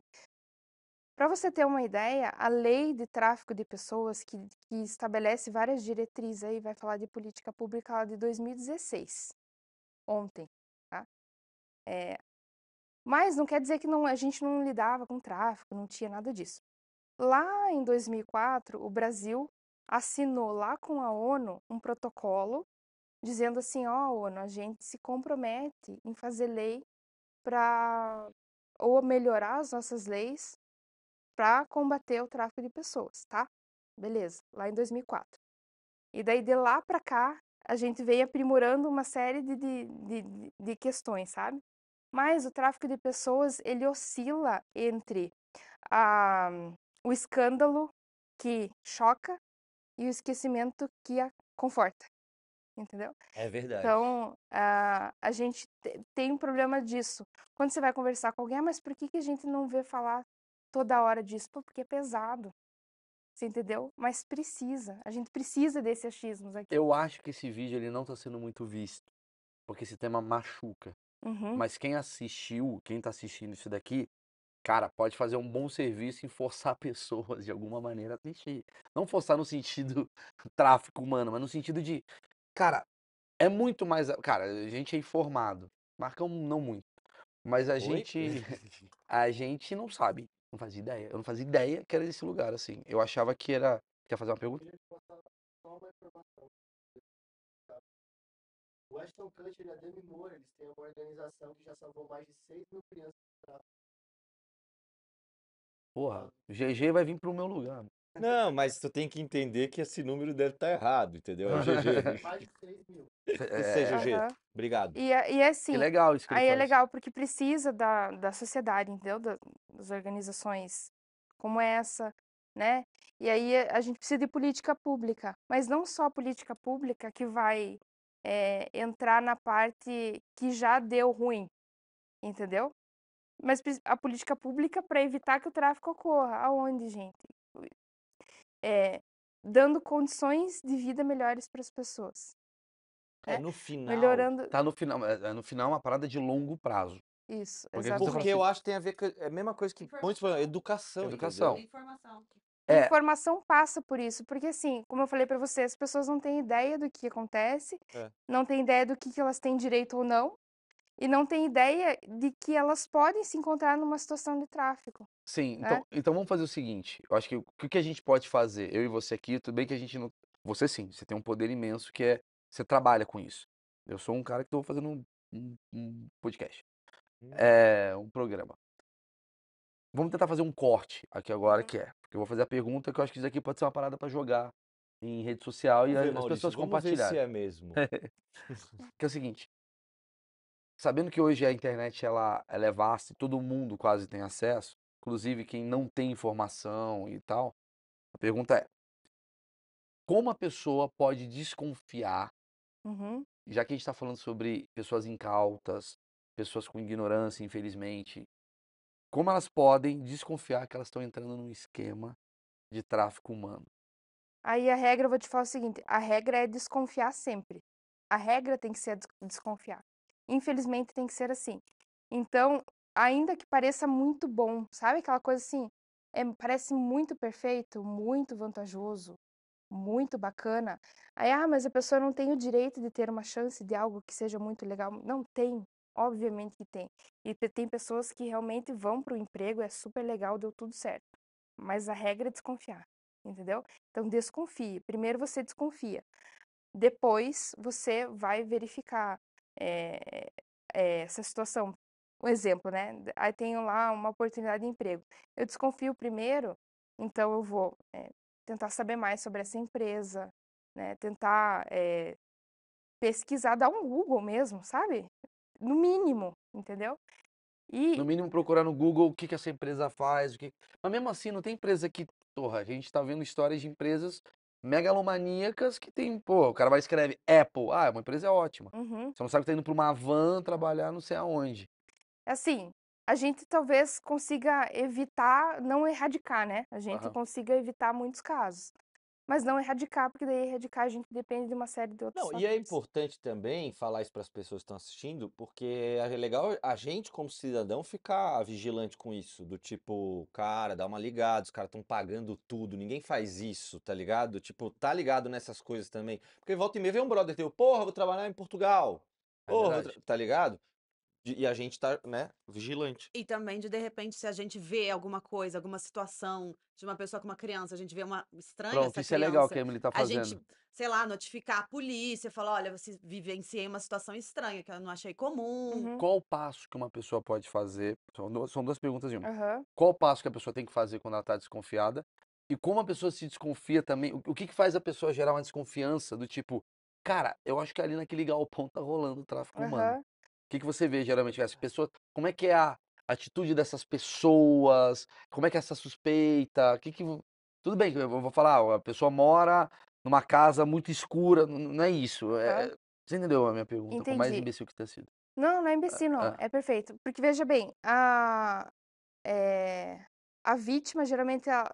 Para você ter uma ideia, a lei de tráfico de pessoas, que, que estabelece várias diretrizes aí, vai falar de política pública lá é de 2016, ontem. Tá? É, mas não quer dizer que não, a gente não lidava com tráfico, não tinha nada disso. Lá em 2004, o Brasil assinou lá com a ONU um protocolo dizendo assim: ó, oh, ONU, a gente se compromete em fazer lei para ou melhorar as nossas leis para combater o tráfico de pessoas, tá? Beleza, lá em 2004. E daí de lá para cá, a gente vem aprimorando uma série de, de, de, de questões, sabe? Mas o tráfico de pessoas, ele oscila entre a, ah, o escândalo que choca e o esquecimento que a conforta, entendeu? É verdade. Então, a, a gente tem um problema disso. Quando você vai conversar com alguém, ah, mas por que, que a gente não vê falar toda hora disso, porque é pesado. Você entendeu? Mas precisa. A gente precisa desse achismos aqui. Eu acho que esse vídeo ele não está sendo muito visto, porque esse tema machuca. Uhum. Mas quem assistiu, quem está assistindo isso daqui, cara, pode fazer um bom serviço em forçar pessoas de alguma maneira a assistir. Não forçar no sentido tráfico humano, mas no sentido de, cara, é muito mais, cara, a gente é informado. Marcão não muito, mas a Oi? gente a gente não sabe. Não fazia ideia. Eu não fazia ideia que era esse lugar, assim. Eu achava que era. Quer fazer uma pergunta? Eu só uma informação. O Ashton Cut e a Demi Moore, eles têm uma organização que já salvou mais de 6 mil crianças do tráfico. Porra, o GG vai vir pro meu lugar. Não, mas tu tem que entender que esse número deve estar tá errado, entendeu? É GG. Mais de 3 mil. Isso é GG. Uhum. Obrigado. E, é, e é assim. Que legal isso que Aí é faz. legal, porque precisa da, da sociedade, entendeu? Da, das organizações como essa, né? E aí é, a gente precisa de política pública, mas não só política pública que vai é, entrar na parte que já deu ruim, entendeu? Mas a política pública para evitar que o tráfico ocorra. Aonde, gente? é, dando condições de vida melhores para as pessoas. É, é, no final. Melhorando. Tá no final, é, é no final é uma parada de longo prazo. Isso, porque, exatamente. Porque eu acho que tem a ver com é a mesma coisa que muitos falam, educação. Educação. Informação. É. Informação passa por isso, porque assim, como eu falei para vocês, as pessoas não têm ideia do que acontece, é. não têm ideia do que, que elas têm direito ou não, e não tem ideia de que elas podem se encontrar numa situação de tráfico. Sim, né? então, então vamos fazer o seguinte. Eu acho que o que a gente pode fazer, eu e você aqui, tudo bem que a gente não. Você sim, você tem um poder imenso que é. Você trabalha com isso. Eu sou um cara que estou fazendo um, um, um podcast. Hum. É, um programa. Vamos tentar fazer um corte aqui agora, uhum. que é. Porque eu vou fazer a pergunta que eu acho que isso aqui pode ser uma parada para jogar em rede social e ver, as Maurício, pessoas compartilharem. Ver se é mesmo. que é o seguinte, Sabendo que hoje a internet ela, ela é vasta, todo mundo quase tem acesso, inclusive quem não tem informação e tal, a pergunta é: como a pessoa pode desconfiar, uhum. já que a gente está falando sobre pessoas incautas, pessoas com ignorância, infelizmente, como elas podem desconfiar que elas estão entrando num esquema de tráfico humano? Aí a regra, eu vou te falar o seguinte: a regra é desconfiar sempre. A regra tem que ser desconfiar. Infelizmente tem que ser assim. Então, ainda que pareça muito bom, sabe aquela coisa assim, é, parece muito perfeito, muito vantajoso, muito bacana. Aí, ah, mas a pessoa não tem o direito de ter uma chance de algo que seja muito legal. Não tem, obviamente que tem. E tem pessoas que realmente vão para o emprego, é super legal, deu tudo certo. Mas a regra é desconfiar, entendeu? Então, desconfie. Primeiro você desconfia. Depois você vai verificar é, é, essa situação. Um exemplo, né? Aí tenho lá uma oportunidade de emprego. Eu desconfio primeiro, então eu vou é, tentar saber mais sobre essa empresa, né? Tentar pesquisar, dar um Google mesmo, sabe? No mínimo, entendeu? E... No mínimo procurar no Google o que, que essa empresa faz, o que. Mas mesmo assim, não tem empresa que. Porra, a gente está vendo histórias de empresas megalomaníacas que tem, pô, o cara vai escreve Apple, ah, é uma empresa ótima. Uhum. Você não sabe que tá indo para uma van trabalhar não sei aonde. É assim, a gente talvez consiga evitar, não erradicar, né? A gente uhum. consiga evitar muitos casos. Mas não erradicar, porque daí erradicar a gente depende de uma série de outros Não, e é importante também falar isso para as pessoas que estão assistindo, porque é legal a gente, como cidadão, ficar vigilante com isso. Do tipo, cara, dá uma ligada, os caras estão pagando tudo, ninguém faz isso, tá ligado? Tipo, tá ligado nessas coisas também. Porque volta e meia vem um brother teu, porra, vou trabalhar em Portugal. É Porra, tá ligado? De, e a gente tá, né, vigilante. E também de, de repente, se a gente vê alguma coisa, alguma situação de uma pessoa com uma criança, a gente vê uma estranha Pronto, essa isso criança, é legal que a Emily tá fazendo. A gente, sei lá, notificar a polícia, falar, olha, você vivenciei uma situação estranha que eu não achei comum. Uhum. Qual o passo que uma pessoa pode fazer? São duas, são duas perguntas em uma. Uhum. Qual o passo que a pessoa tem que fazer quando ela tá desconfiada? E como a pessoa se desconfia também? O, o que que faz a pessoa gerar uma desconfiança do tipo, cara, eu acho que é ali naquele galpão tá rolando tráfico uhum. humano que, que você vê geralmente? essas pessoas, como é que é a atitude dessas pessoas? Como é que é essa suspeita? Que que... Tudo bem, eu vou falar, a pessoa mora numa casa muito escura, não é isso. É... Ah. Você entendeu a minha pergunta? Entendi. Por mais imbecil que tem sido. Não, não é ah, imbecil, não. Ah. É perfeito. Porque veja bem, a, é... a vítima geralmente a...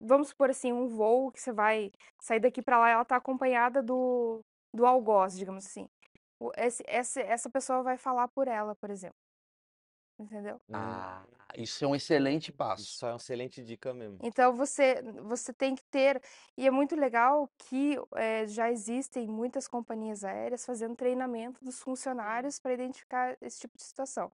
Vamos supor assim, um voo que você vai sair daqui para lá, ela tá acompanhada do, do algoz, digamos assim esse, esse- essa pessoa vai falar por ela, por exemplo. Entendeu? Hum. Ah, isso é um excelente passo. Isso é uma excelente dica mesmo. Então você você tem que ter e é muito legal que eh, já existem muitas companhias aéreas fazendo treinamento dos funcionários para identificar esse tipo de situação.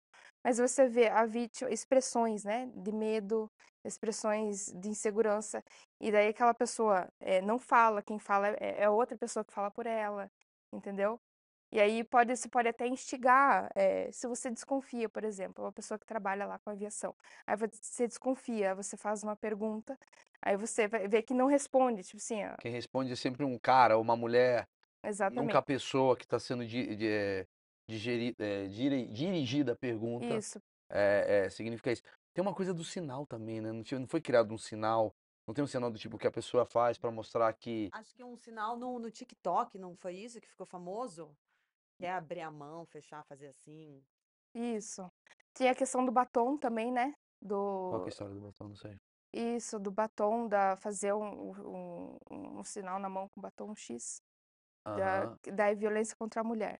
Mas você vê a vítima expressões, né, de medo, expressões de insegurança e daí aquela pessoa eh, não fala, quem fala é, é outra pessoa que fala por ela, entendeu? E aí pode, isso pode até instigar, é, se você desconfia, por exemplo, é uma pessoa que trabalha lá com aviação. Aí você desconfia, você faz uma pergunta, aí você vê que não responde, tipo assim... Ó. Quem responde é sempre um cara, uma mulher, Exatamente. nunca a pessoa que está sendo di, di, eh, digeri, é, eh, dir, dirigida a pergunta. Isso. É, significa isso. Tem uma coisa do sinal também, né? Não, não foi criado um sinal não tem um sinal do tipo que a pessoa faz para mostrar que. Acho que é um sinal no, no TikTok, não foi isso que ficou famoso? Que é né, abrir a mão, fechar, fazer assim. Isso. Tinha a questão do batom também, né? Do... Qual que é a história do batom? Não sei. Isso, do batom, da fazer um, um, um, sinal na mão com batom X. Uhum. Da, da violência contra a mulher.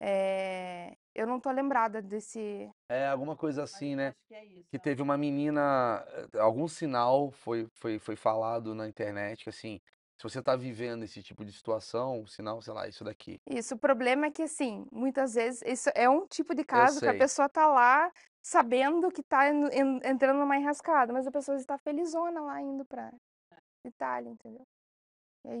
É... Eu não tô lembrada desse. É, alguma coisa assim, né? Que, é isso, que teve uma menina. Eh, algum sinal foi, foi, foi falado na internet que assim. Se você está vivendo esse tipo de situação, sinal, sei lá, isso daqui. Isso, o problema é que, assim, muitas vezes, isso é um tipo de caso que a pessoa está lá sabendo que está entrando numa enrascada, mas a pessoa está felizona lá indo para Itália, entendeu? E aí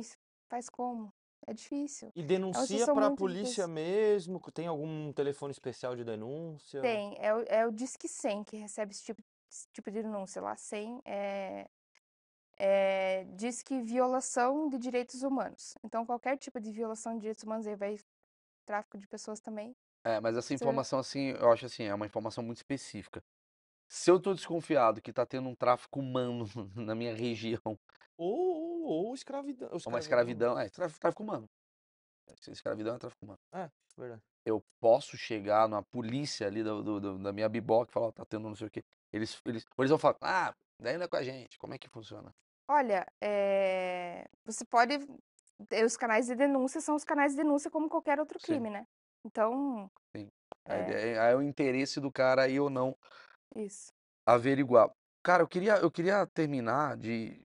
faz como? É difícil. E é denuncia para a polícia mesmo? Tem algum telefone especial de denúncia? Tem, é o, é o Disque 100 que recebe esse tipo, esse tipo de denúncia. Lá 100 é, é, diz que violação de direitos humanos. Então, qualquer tipo de violação de direitos humanos, aí vai tráfico de pessoas também. É, mas essa é informação, assim, eu acho assim, é uma informação muito específica. Se eu tô desconfiado que tá tendo um tráfico humano na minha região. Ou, ou, ou escravidão. Ou uma escravidão, né? é, tráfico humano. Escravidão é tráfico humano. É, verdade. Eu posso chegar na polícia ali do, do, do da minha biboca e falar, oh, tá tendo não sei o quê. Eles, eles, eles vão falar, ah, daí não é com a gente, como é que funciona? Olha, é, você pode. Os canais de denúncia são os canais de denúncia como qualquer outro Sim. crime, né? Então. Sim. É... é... o interesse do cara aí ou não Isso. averiguar. Cara, eu queria, eu queria terminar de.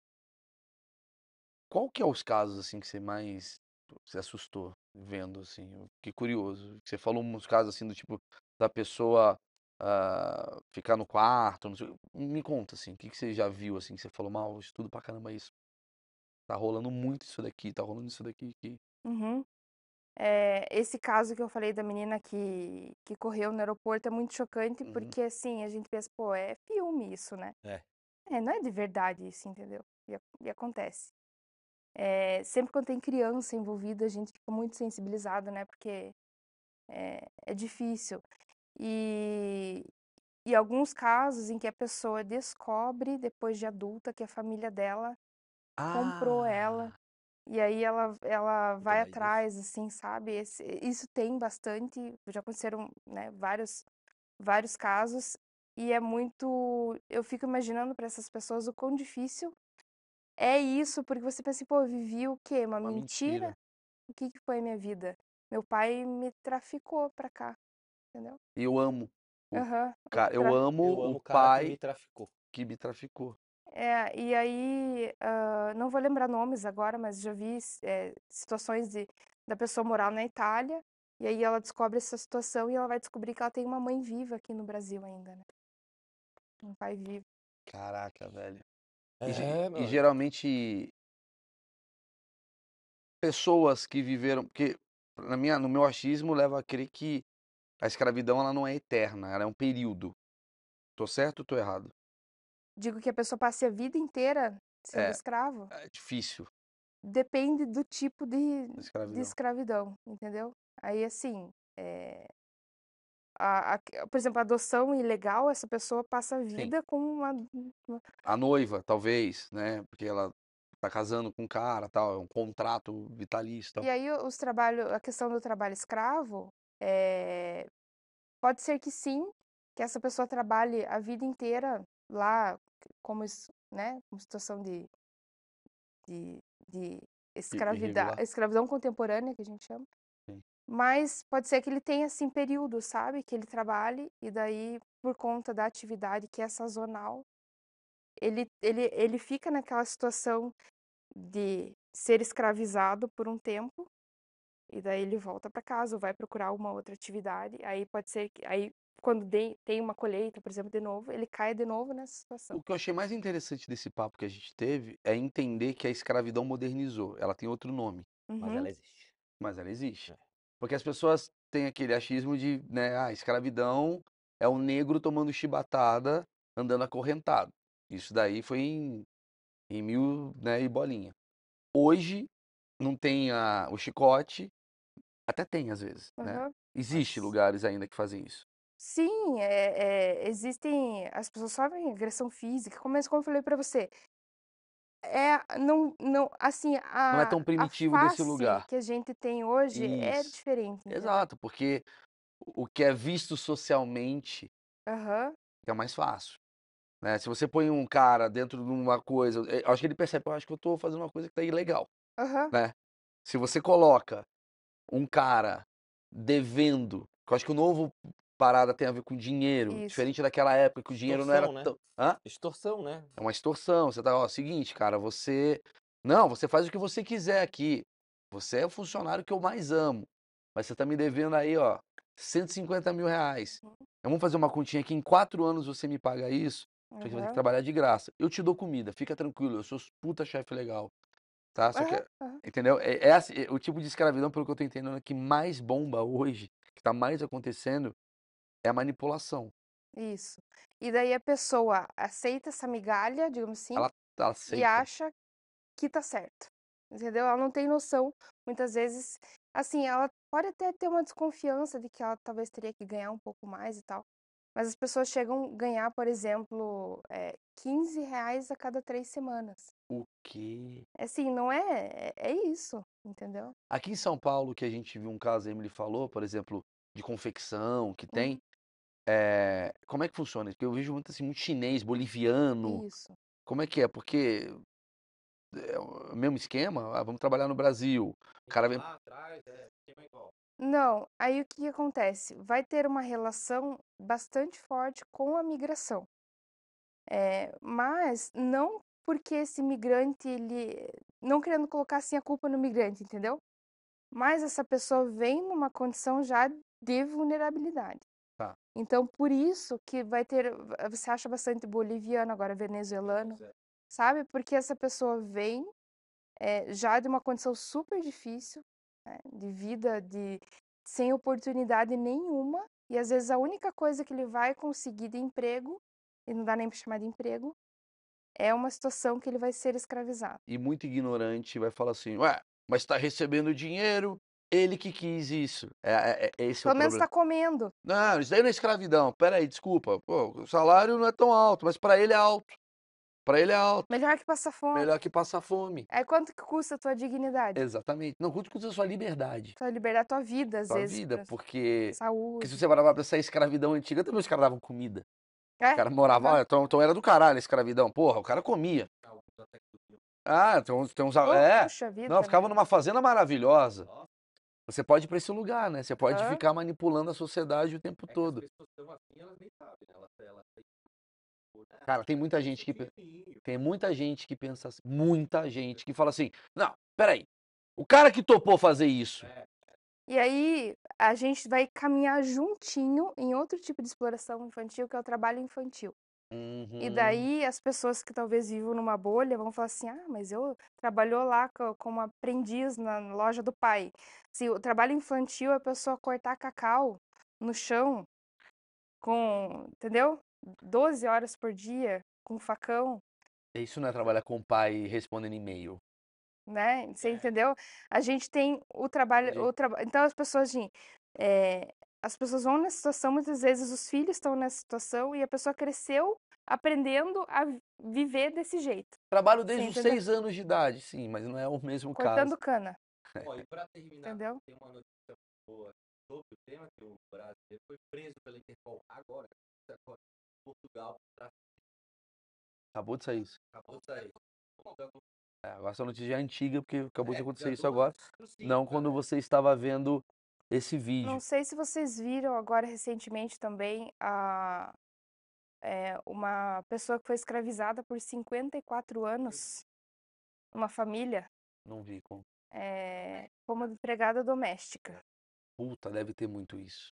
Qual que é os casos assim que você mais se assustou vendo assim? Que curioso. Você falou uns casos assim do tipo da pessoa uh, ficar no quarto, sei, me conta, assim, o que, que você já viu, assim, que você falou, mal, estudo pra caramba isso. Tá rolando muito isso daqui, tá rolando isso daqui. Aqui. Uhum. É, esse caso que eu falei da menina que, que correu no aeroporto é muito chocante, uhum. porque assim, a gente pensa, pô, é filme isso, né? É. é não é de verdade isso, entendeu? E, e acontece. É, sempre quando tem criança envolvida, a gente fica muito sensibilizado, né? Porque é, é difícil. E, e alguns casos em que a pessoa descobre, depois de adulta, que a família dela comprou ela. Ah! E aí ela, ela vai atrás, assim, sabe? Esse- isso tem bastante, já aconteceram, né, vários, vários casos. E é muito. Eu fico imaginando para essas pessoas o quão difícil é isso, porque você pensa, assim, pô, eu vivi o quê? Uma uma mentira? mentira? O que que foi a minha vida? Meu pai me traficou para cá. Entendeu? E eu amo. uhum, cara, eu, amo eu amo o pai que me traficou. Que me traficou. É, e aí, uh, não vou lembrar nomes agora, mas já vi é, situações de, da pessoa morar na Itália, e aí ela descobre essa situação e ela vai descobrir que ela tem uma mãe viva aqui no Brasil ainda, né? Um pai vivo. Caraca, velho. É, e, e, geralmente pessoas que viveram, porque na minha, no meu achismo leva a crer que a escravidão ela não é eterna, ela é um período. Tô certo ou tô errado? Digo que a pessoa passe a vida inteira sendo é, escravo. É difícil. Depende do tipo de escravidão, de escravidão entendeu? Aí, assim, é... a, a, por exemplo, a adoção ilegal, essa pessoa passa a vida Sim. com hum, uma, A noiva, talvez, né? Porque ela tá casando com um cara, tal, é um contrato vitalista. E aí os trabalho, a questão do trabalho escravo, é, pode ser que sim, que essa pessoa trabalhe a vida inteira lá, como né, uma situação de, de, de escravidão, escravidão contemporânea, que a gente chama. Mas pode ser que ele tenha, assim, período, sabe? Que ele trabalhe e daí, por conta da atividade que é sazonal, ele, ele, ele fica naquela situação de ser escravizado por um tempo e daí ele volta para casa ou vai procurar alguma outra atividade. Aí pode ser que aí quando de, tem uma colheita, por exemplo, de novo, ele cai de novo nessa situação. O que eu achei mais interessante desse papo que a gente teve é entender que a escravidão modernizou. Ela tem outro nome. Uhum. Mas ela existe. Mas ela existe. É. Porque as pessoas têm aquele achismo de, né, ah, escravidão é o negro tomando chibatada, andando acorrentado. Isso daí foi em, em mil né, e bolinha. Hoje, não tem a, o chicote. Até tem, às vezes, uhum. né? Existe Mas... lugares ainda que fazem isso. Sim, é, é, existem. As pessoas sofrem agressão física, mas como eu falei para você, é não não assim a, não é tão primitivo desse lugar que a gente tem hoje é Isso. é diferente. Né? Exato, porque o que é visto socialmente uhum. é mais fácil. Né? Se você põe um cara dentro de uma coisa, acho que ele percebe, acho que eu estou fazendo uma coisa que tá ilegal né? Se você coloca um cara devendo, que eu acho que o novo parada tem a ver com dinheiro, Isso. diferente daquela época que o dinheiro não era né? Hã? Extorsão, né? É uma extorsão. Você tá, ó, seguinte, cara, você. Não, você faz o que você quiser aqui. Você é o funcionário que eu mais amo. Mas você tá me devendo aí, ó, 150 mil reais. Hum. Vamos fazer uma continha aqui. Em quatro anos você me paga isso. Uhum. Você vai ter que trabalhar de graça. Eu te dou comida, fica tranquilo. Eu sou puta chefe legal. Tá? Só que, Entendeu? É, é, assim, é, o tipo de escravidão, pelo que eu tô entendendo, que mais bomba hoje, que tá mais acontecendo, é a manipulação. Isso. E daí a pessoa aceita essa migalha, digamos assim, ela, ela e acha que tá certo. Entendeu? Ela não tem noção, muitas vezes, assim, ela pode até ter uma desconfiança de que ela talvez teria que ganhar um pouco mais e tal. Mas as pessoas chegam a ganhar, por exemplo, é, eh, 15 reais a cada três semanas. O quê? É assim, não é, é, é isso, entendeu? Aqui em São Paulo, que a gente viu um caso, a Emily falou, por exemplo, de confecção que hum. tem. É, como é que funciona? Porque eu vejo muito assim, muito chinês, boliviano. Isso. Como é que é? Porque é o mesmo esquema, ah, vamos trabalhar no Brasil. O cara vem. Lá atrás, é, esquema igual. Não, aí o que acontece? Vai ter uma relação bastante forte com a migração. Eh, mas não porque esse migrante, ele. Não querendo colocar assim a culpa no migrante, entendeu? Mas essa pessoa vem numa condição já de vulnerabilidade. Tá. Então, por isso que vai ter. Você acha bastante boliviano, agora venezuelano, é. sabe? Porque essa pessoa vem eh, já de uma condição super difícil, né? de vida, de sem oportunidade nenhuma. E às vezes a única coisa que ele vai conseguir de emprego, e não dá nem para chamar de emprego, é uma situação que ele vai ser escravizado. E muito ignorante vai falar assim: ué, mas está recebendo dinheiro, ele que quis isso. É, é, é esse Pelo é o menos está comendo. Não, isso daí não é escravidão. Peraí, desculpa. Pô, o salário não é tão alto, mas para ele é alto. Pra ele é alto. Melhor que passar fome. Melhor que passar fome. É quanto que custa a tua dignidade? Exatamente. Não, quanto custa a sua liberdade? Tua liberdade, tua vida, às tua vezes. Tua vida, pra... porque... Saúde. Porque se você parar pra essa escravidão antiga também os caras davam comida. É? O cara morava... É. Então, então era do caralho a escravidão. Porra, o cara comia. Ah, tem uns... Tem uns é. vida. Não, ficava né? numa fazenda maravilhosa. Você pode ir pra esse lugar, né? Você pode ficar manipulando a sociedade o tempo é todo. as pessoas estão assim, elas nem sabem, né? Elas, têm é, cara, tem muita gente que tem muita gente que pensa assim, muita gente que fala assim: "Não, peraí. O cara que topou fazer isso". É. E aí a gente vai caminhar juntinho em outro tipo de exploração infantil, que é o trabalho infantil. Uhum. E daí as pessoas que talvez vivam numa bolha vão falar assim: ah, mas eu trabalhou lá como aprendiz na loja do pai. Se o trabalho infantil é a pessoa cortar cacau no chão, com, entendeu? 12 horas por dia com facão. É, isso não é trabalhar com o pai respondendo e-mail. Né? Você é. entendeu? A gente tem o trabalho. O tra... Então as pessoas, assim, é... as pessoas vão nessa situação, muitas vezes os filhos estão nessa situação e a pessoa cresceu aprendendo a viver desse jeito. Trabalho desde os seis anos de idade, sim, mas não é o mesmo Cortando caso. Cortando cana. Ó, e pra terminar, Entendeu? tem uma notícia boa sobre o tema que o Brasil foi preso pela Interpol agora, agora Portugal pra... Acabou de sair isso. Acabou de sair. É, agora essa notícia é antiga, porque acabou é, de acontecer isso agora. Sim, não cara. quando você estava vendo esse vídeo. Não sei se vocês viram agora recentemente também a, é, uma pessoa que foi escravizada por 54 anos, uma família. Não vi como. É, como empregada doméstica. Puta, deve ter muito isso.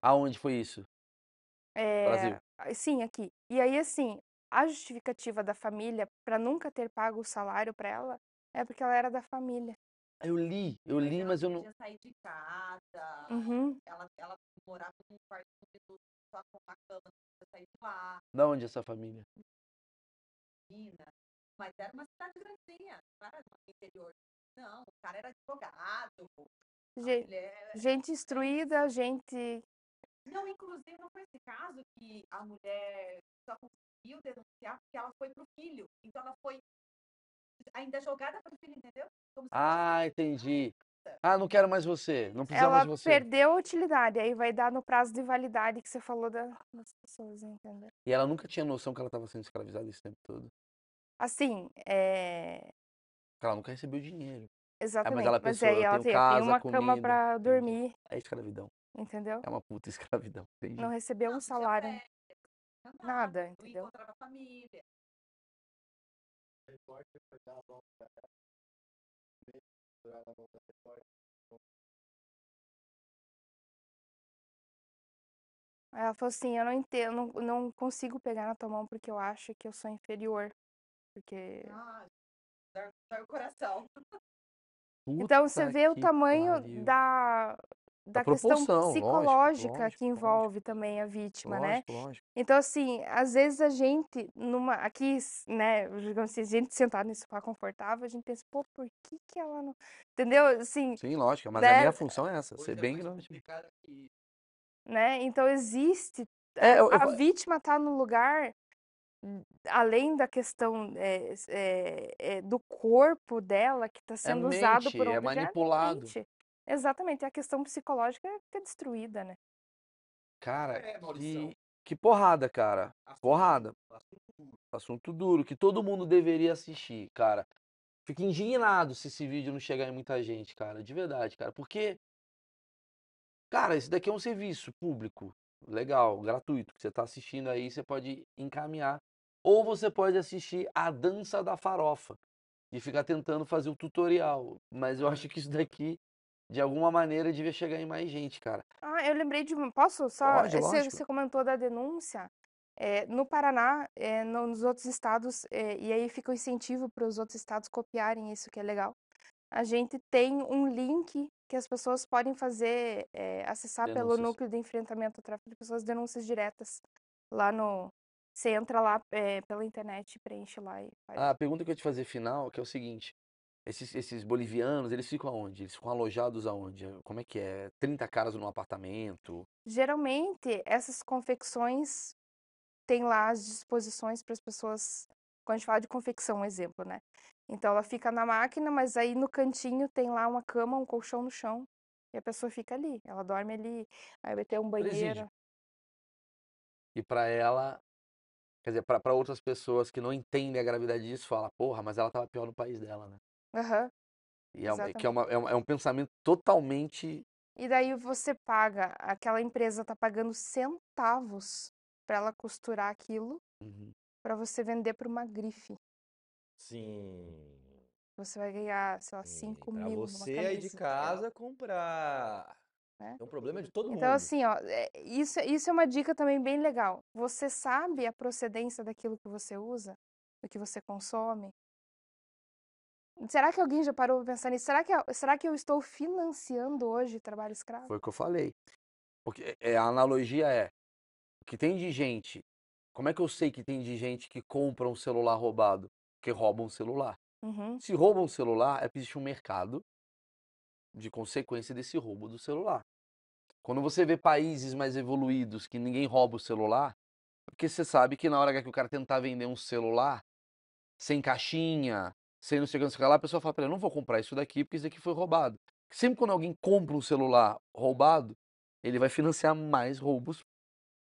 Aonde foi isso? É, Brasil. Sim, aqui. E aí, assim, a justificativa da família para nunca ter pago o salário para ela é porque ela era da família. Ah, eu li, eu li, mas eu não. Ela sair de casa, uhum. ela, ela morava num quarto só com uma cama, podia sair de lá. Da onde é essa família? Minas. Mas era uma cidade grandinha, não era no interior. Não, o cara era advogado. Gente, mulher... gente instruída, gente não, inclusive não foi esse caso que a mulher só conseguiu denunciar porque ela foi pro filho. Então ela foi ainda jogada pro filho, entendeu? ah, entendi. Ah, não quero mais você, não precisa ela mais você. ela perdeu a utilidade, aí vai dar no prazo de validade que você falou da, das pessoas, entendeu? E ela nunca tinha noção que ela estava sendo escravizada esse tempo todo. Assim, é... Ela nunca recebeu dinheiro. Exatamente, ah, é, mas, ela mas aí ela tem, casa, tem uma comida, cama para dormir. É escravidão. Entendeu? É uma puta escravidão. Não recebeu um é salário, nada, nada entendeu? encontrava família. Ela falou assim, eu não entendo, não, não consigo pegar na tua mão porque eu acho que eu sou inferior. Porque. Ah, dói o coração. Puta então você vê o tamanho pariu. da, da questão psicológica lógico, que envolve lógico. também a vítima, né? Então, assim, às vezes a gente, numa, aqui, né, digamos assim, a gente sentado nesse sofá confortável, a gente pensa, pô, por que que ela não... Entendeu? Assim, Sim, lógico, mas né? a minha função é essa, ser é bem... Que... Né? Então, existe... É, eh, eu, eu... A vítima tá no lugar hum, além da questão é, é, é, do corpo dela que está é sendo mente, usado por um é objeto, é manipulado Exatamente, é a questão psicológica é destruída, né? Cara, é, que, que porrada, cara. Porrada. Assunto duro. Assunto duro, que todo mundo deveria assistir, cara. Fico indignado se esse vídeo não chegar em muita gente, cara. De verdade, cara. Porque, cara, isso daqui é um serviço público, legal, gratuito, que você tá assistindo aí, você pode encaminhar. Ou você pode assistir a dança da farofa e ficar tentando fazer o tutorial. Mas eu acho que isso daqui de alguma maneira devia chegar em mais gente, cara. Ah, eu lembrei de uma. Posso só? Pode, eh, você, você comentou da denúncia. É, no Paraná, é, no, nos outros estados, é, e aí fica o incentivo para os outros estados copiarem isso que é legal. A gente tem um link que as pessoas podem fazer, acessar denúncias. pelo núcleo de enfrentamento ao tráfico de pessoas, denúncias diretas lá no. Você entra lá pela internet, preenche lá e faz. Ah, a pergunta que eu te fazer final, que é o seguinte. Esses, esses bolivianos, eles ficam aonde? Eles ficam alojados aonde? Como é que é? 30 caras num apartamento? Geralmente, essas confecções têm lá as disposições para as pessoas. Quando a gente fala de confecção, um exemplo, né? Então ela fica na máquina, mas aí no cantinho tem lá uma cama, um colchão no chão. E a pessoa fica ali, ela dorme ali, aí vai ter um banheiro. E para ela, quer dizer, para outras pessoas que não entendem a gravidade disso, fala, porra, mas ela tava pior no país dela, né? Aham. E é, que é, uma, é, um- é um pensamento totalmente. E daí você paga, aquela empresa tá pagando centavos para ela costurar aquilo Uhum. você vender para uma grife. Sim. Você vai ganhar, sei lá, sim. 5 mil numa você aí de dela, casa comprar. Né? É um problema de todo Então, mundo. assim, ó, é, isso, isso é uma dica também bem legal. Você sabe a procedência daquilo que você usa, do que você consome? Será que alguém já parou para pensar nisso? Será que, é, será que eu estou financiando hoje trabalho escravo? Foi o que eu falei. Porque é, é, a analogia é: o que tem de gente. Como é que eu sei que tem de gente que compra um celular roubado? Porque rouba um celular. Uhum. Se rouba um celular, é existe um mercado de consequência desse roubo do celular. Quando você vê países mais evoluídos que ninguém rouba o celular, porque você sabe que na hora que o cara tentar vender um celular sem caixinha, você não sei o que lá, a pessoa fala, para eu não vou comprar isso daqui porque isso daqui foi roubado. Sempre quando alguém compra um celular roubado, ele vai financiar mais roubos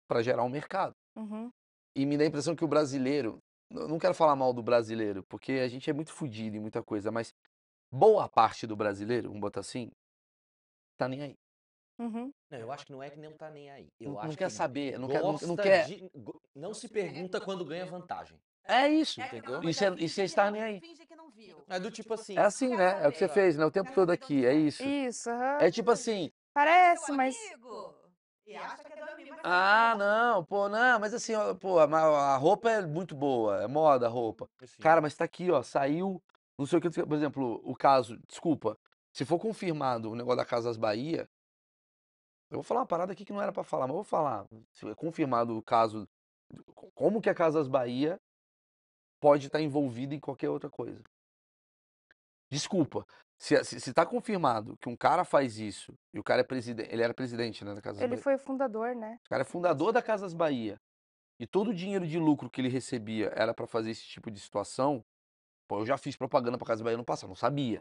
para gerar um mercado. Uhum. E me dá a impressão que o brasileiro, não quero falar mal do brasileiro, porque a gente é muito fodido em muita coisa, mas boa parte do brasileiro, vamos botar assim, tá nem aí. Uhum. Não, eu acho que não é que não tá nem aí. Eu não, quer que saber, não quer, não quer. De, não se pergunta quando ganha vantagem. É isso, é, entendeu? e sem é, tá nem aí. Finge que não viu. É do tipo assim. É assim, né? É o que você fez, né? O tempo todo aqui, é isso. Isso, uhum. É tipo assim. Parece, mas. Ah, não, pô, não, mas assim, ó, pô, a roupa é muito boa, é moda a roupa. Assim. Cara, mas tá aqui, ó, saiu, não sei o que, por exemplo, o caso, desculpa, se for confirmado o negócio da Casas Bahia, eu vou falar uma parada aqui que não era para falar, mas vou falar. Se é confirmado o caso, como que é a Casas Bahia pode estar envolvido em qualquer outra coisa. Desculpa, se, está confirmado que um cara faz isso, e o cara é presidente, ele era presidente né, da Casa Ele Bahia. foi o fundador, né? O cara é fundador da Casas Bahia. E todo o dinheiro de lucro que ele recebia era para fazer esse tipo de situação. Pô, eu já fiz propaganda para Casa Bahia no passado, não sabia.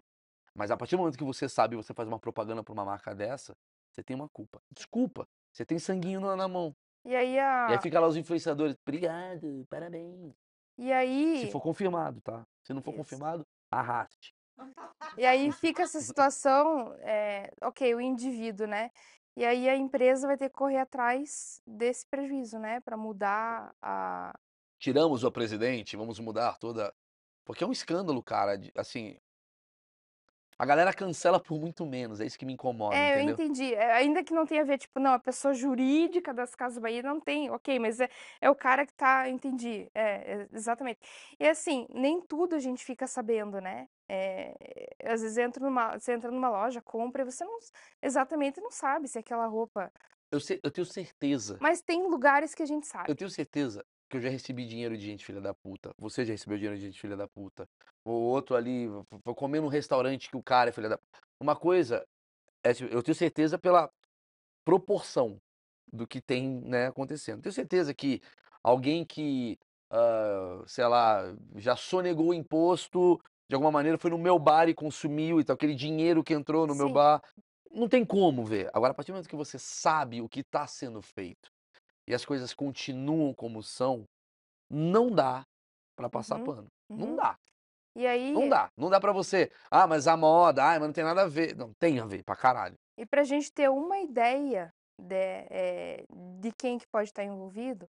Mas a partir do momento que você sabe e você faz uma propaganda para uma marca dessa, você tem uma culpa. Desculpa, você tem sanguinho na, na mão. E aí a. E aí fica lá os influenciadores, obrigado, parabéns. E aí. Se for confirmado, tá? Se não for Isso. confirmado, arraste. E aí fica essa situação, é, ok, o indivíduo, né? E aí a empresa vai ter que correr atrás desse prejuízo, né? Para mudar a. Tiramos o presidente, vamos mudar toda. Porque é um escândalo, cara. Assim, a galera cancela por muito menos, é isso que me incomoda. É, entendeu? eu entendi. É, ainda que não tenha a ver, tipo, não, a pessoa jurídica das Casas Bahia não tem, ok, mas é, é o cara que tá, entendi. É, exatamente. E assim, nem tudo a gente fica sabendo, né? É, às vezes entra numa, você entra numa loja, compra e você não exatamente não sabe se aquela roupa. Eu, sei, eu tenho certeza. Mas tem lugares que a gente sabe. Eu tenho certeza que eu já recebi dinheiro de gente filha da puta. Você já recebeu dinheiro de gente filha da puta. O outro ali, vou comer num restaurante que o cara é filha da Uma coisa, é eu tenho certeza pela proporção do que tem né, acontecendo. Tenho certeza que alguém que, uh, sei lá, já sonegou o imposto, de alguma maneira foi no meu bar e consumiu e tal, aquele dinheiro que entrou no Sim. meu bar. Não tem como ver. Agora, a partir do momento que você sabe o que está sendo feito, e as coisas continuam como são, não dá para passar uhum. pano. Uhum. Não dá. E aí... Não dá. Não dá para você, ah, mas a moda, ah, mas não tem nada a ver. Não, tem a ver pra caralho. E pra gente ter uma ideia de, é, de quem que pode estar envolvido,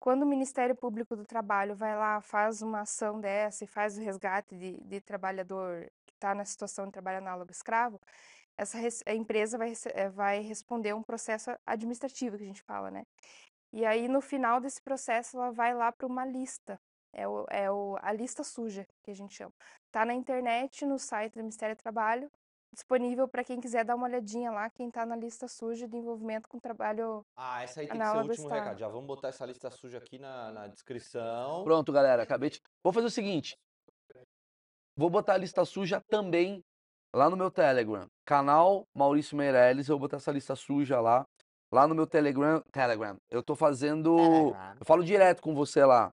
quando o Ministério Público do Trabalho vai lá, faz uma ação dessa e faz o resgate de, de trabalhador que está na situação de trabalho análogo escravo, essa empresa vai, eh, vai responder um processo administrativo, que a gente fala, né? E aí, no final desse processo, ela vai lá para uma lista. É, o, é o, a lista suja, que a gente chama. Tá na internet, no site do Ministério do Trabalho, disponível para quem quiser dar uma olhadinha lá, quem está na lista suja de envolvimento com trabalho. Ah, essa aí tem que ser o último estado. recado. Já vamos botar essa lista suja aqui na, na descrição. Pronto, galera, acabei de. Vou fazer o seguinte. Vou botar a lista suja também lá no meu Telegram. Canal Maurício Meirelles, eu vou botar essa lista suja lá. Lá no meu Telegram, Telegram, eu tô fazendo. Telegram. Eu falo direto com você lá.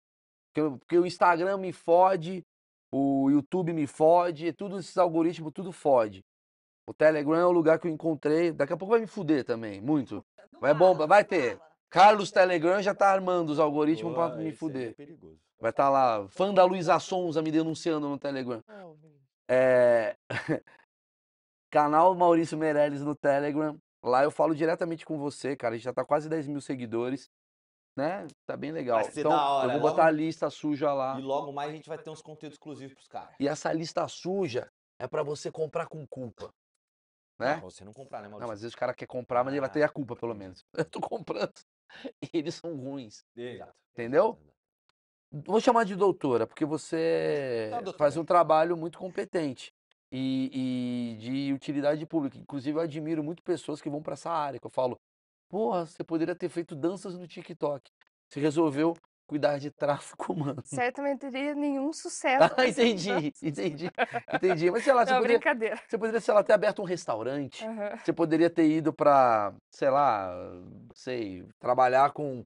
Porque, porque, o Instagram me fode, o YouTube me fode, tudo esses algoritmos, tudo fode. O Telegram é o lugar que eu encontrei. Daqui a pouco vai me fuder também, muito. Vai bomba, vai ter. Carlos Telegram já tá armando os algoritmos Pô, pra me é fuder. É perigoso. Vai estar tá lá, fã da Luísa Sonza me denunciando no Telegram. É... Canal Maurício Meirelles no Telegram. Lá eu falo diretamente com você, cara. A gente já tá quase 10 mil seguidores, né? Tá bem legal. Vai ser então, da hora. eu vou logo... botar a lista suja lá. E logo mais a gente vai ter uns conteúdos exclusivos pros caras. E essa lista suja é para você comprar com culpa. Né? Não, você não comprar, né, Maurício? Não, mas às vezes o cara quer comprar, mas ah. ele vai ter a culpa, pelo menos. Eu tô comprando. E eles são ruins. Exato. Entendeu? Vou chamar de doutora, porque você faz é um trabalho muito competente e, e, de utilidade pública. Inclusive, eu admiro muito pessoas que vão para essa área, que eu falo, porra, você poderia ter feito danças no TikTok. Você resolveu cuidar de tráfico humano. Certamente não teria nenhum sucesso. ah, entendi, entendi, entendi. Mas sei lá, não, é você, poderia, você poderia, sei lá, ter aberto um restaurante. Uhum. Você poderia ter ido para, sei lá, sei, trabalhar com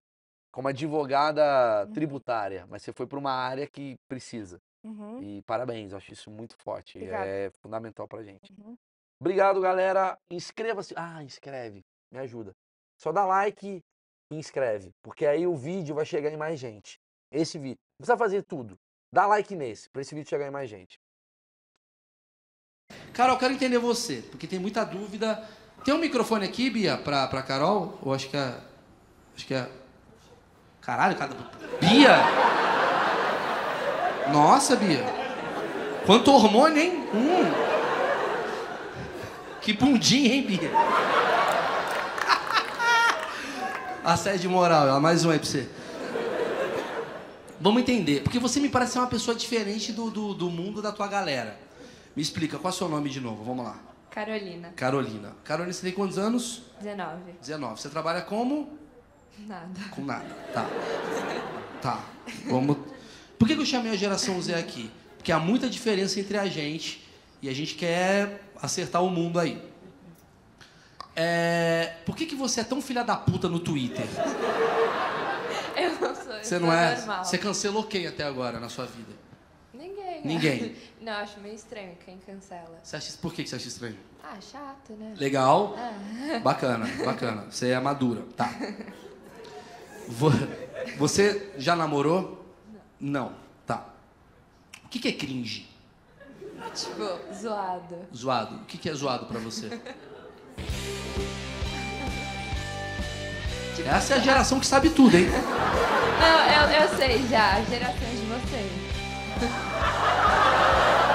como advogada uhum. tributária, mas você foi para uma área que precisa. Uhum. E parabéns, acho isso muito forte. É fundamental pra gente. Uhum. Obrigado, galera. Inscreva-se. Ah, inscreve. Me ajuda. Só dá like e inscreve. Porque aí o vídeo vai chegar em mais gente. Esse vídeo. Não precisa fazer tudo. Dá like nesse, pra esse vídeo chegar em mais gente. Carol, quero entender você, porque tem muita dúvida. Tem um microfone aqui, Bia, pra, pra Carol? Ou acho que é. Acho que é. Caralho, cara. Bia! Nossa, Bia. Quanto hormônio, hein? Hum. Que bundinha, hein, Bia? Assédio moral, é mais um aí pra você. Vamos entender. Porque você me parece ser uma pessoa diferente do, do, do mundo da tua galera. Me explica, qual é o seu nome de novo? Vamos lá. Carolina. Carolina. Carolina, você tem quantos anos? 19. 19. Você trabalha como? Nada. Com nada. Tá. Tá. Vamos por que, eu chamei a geração Z aqui? Porque há muita diferença entre a gente e a gente quer acertar o mundo aí. É... Por que, que você é tão filha da puta no Twitter? Eu não sou. Você não é? Normal. Você cancelou quem até agora na sua vida? Ninguém. Ninguém. Não, acho meio estranho quem cancela. Você acha, por que você acha estranho? Ah, chato, né? Legal. Ah. Bacana, bacana. Você é madura, tá. Você já namorou? Não, tá. O que, que é cringe? Tipo, zoado. Zoado. O que, que é zoado para você? tipo, Essa é a geração que sabe tudo, hein? Não, eu, eu sei já, a geração de vocês.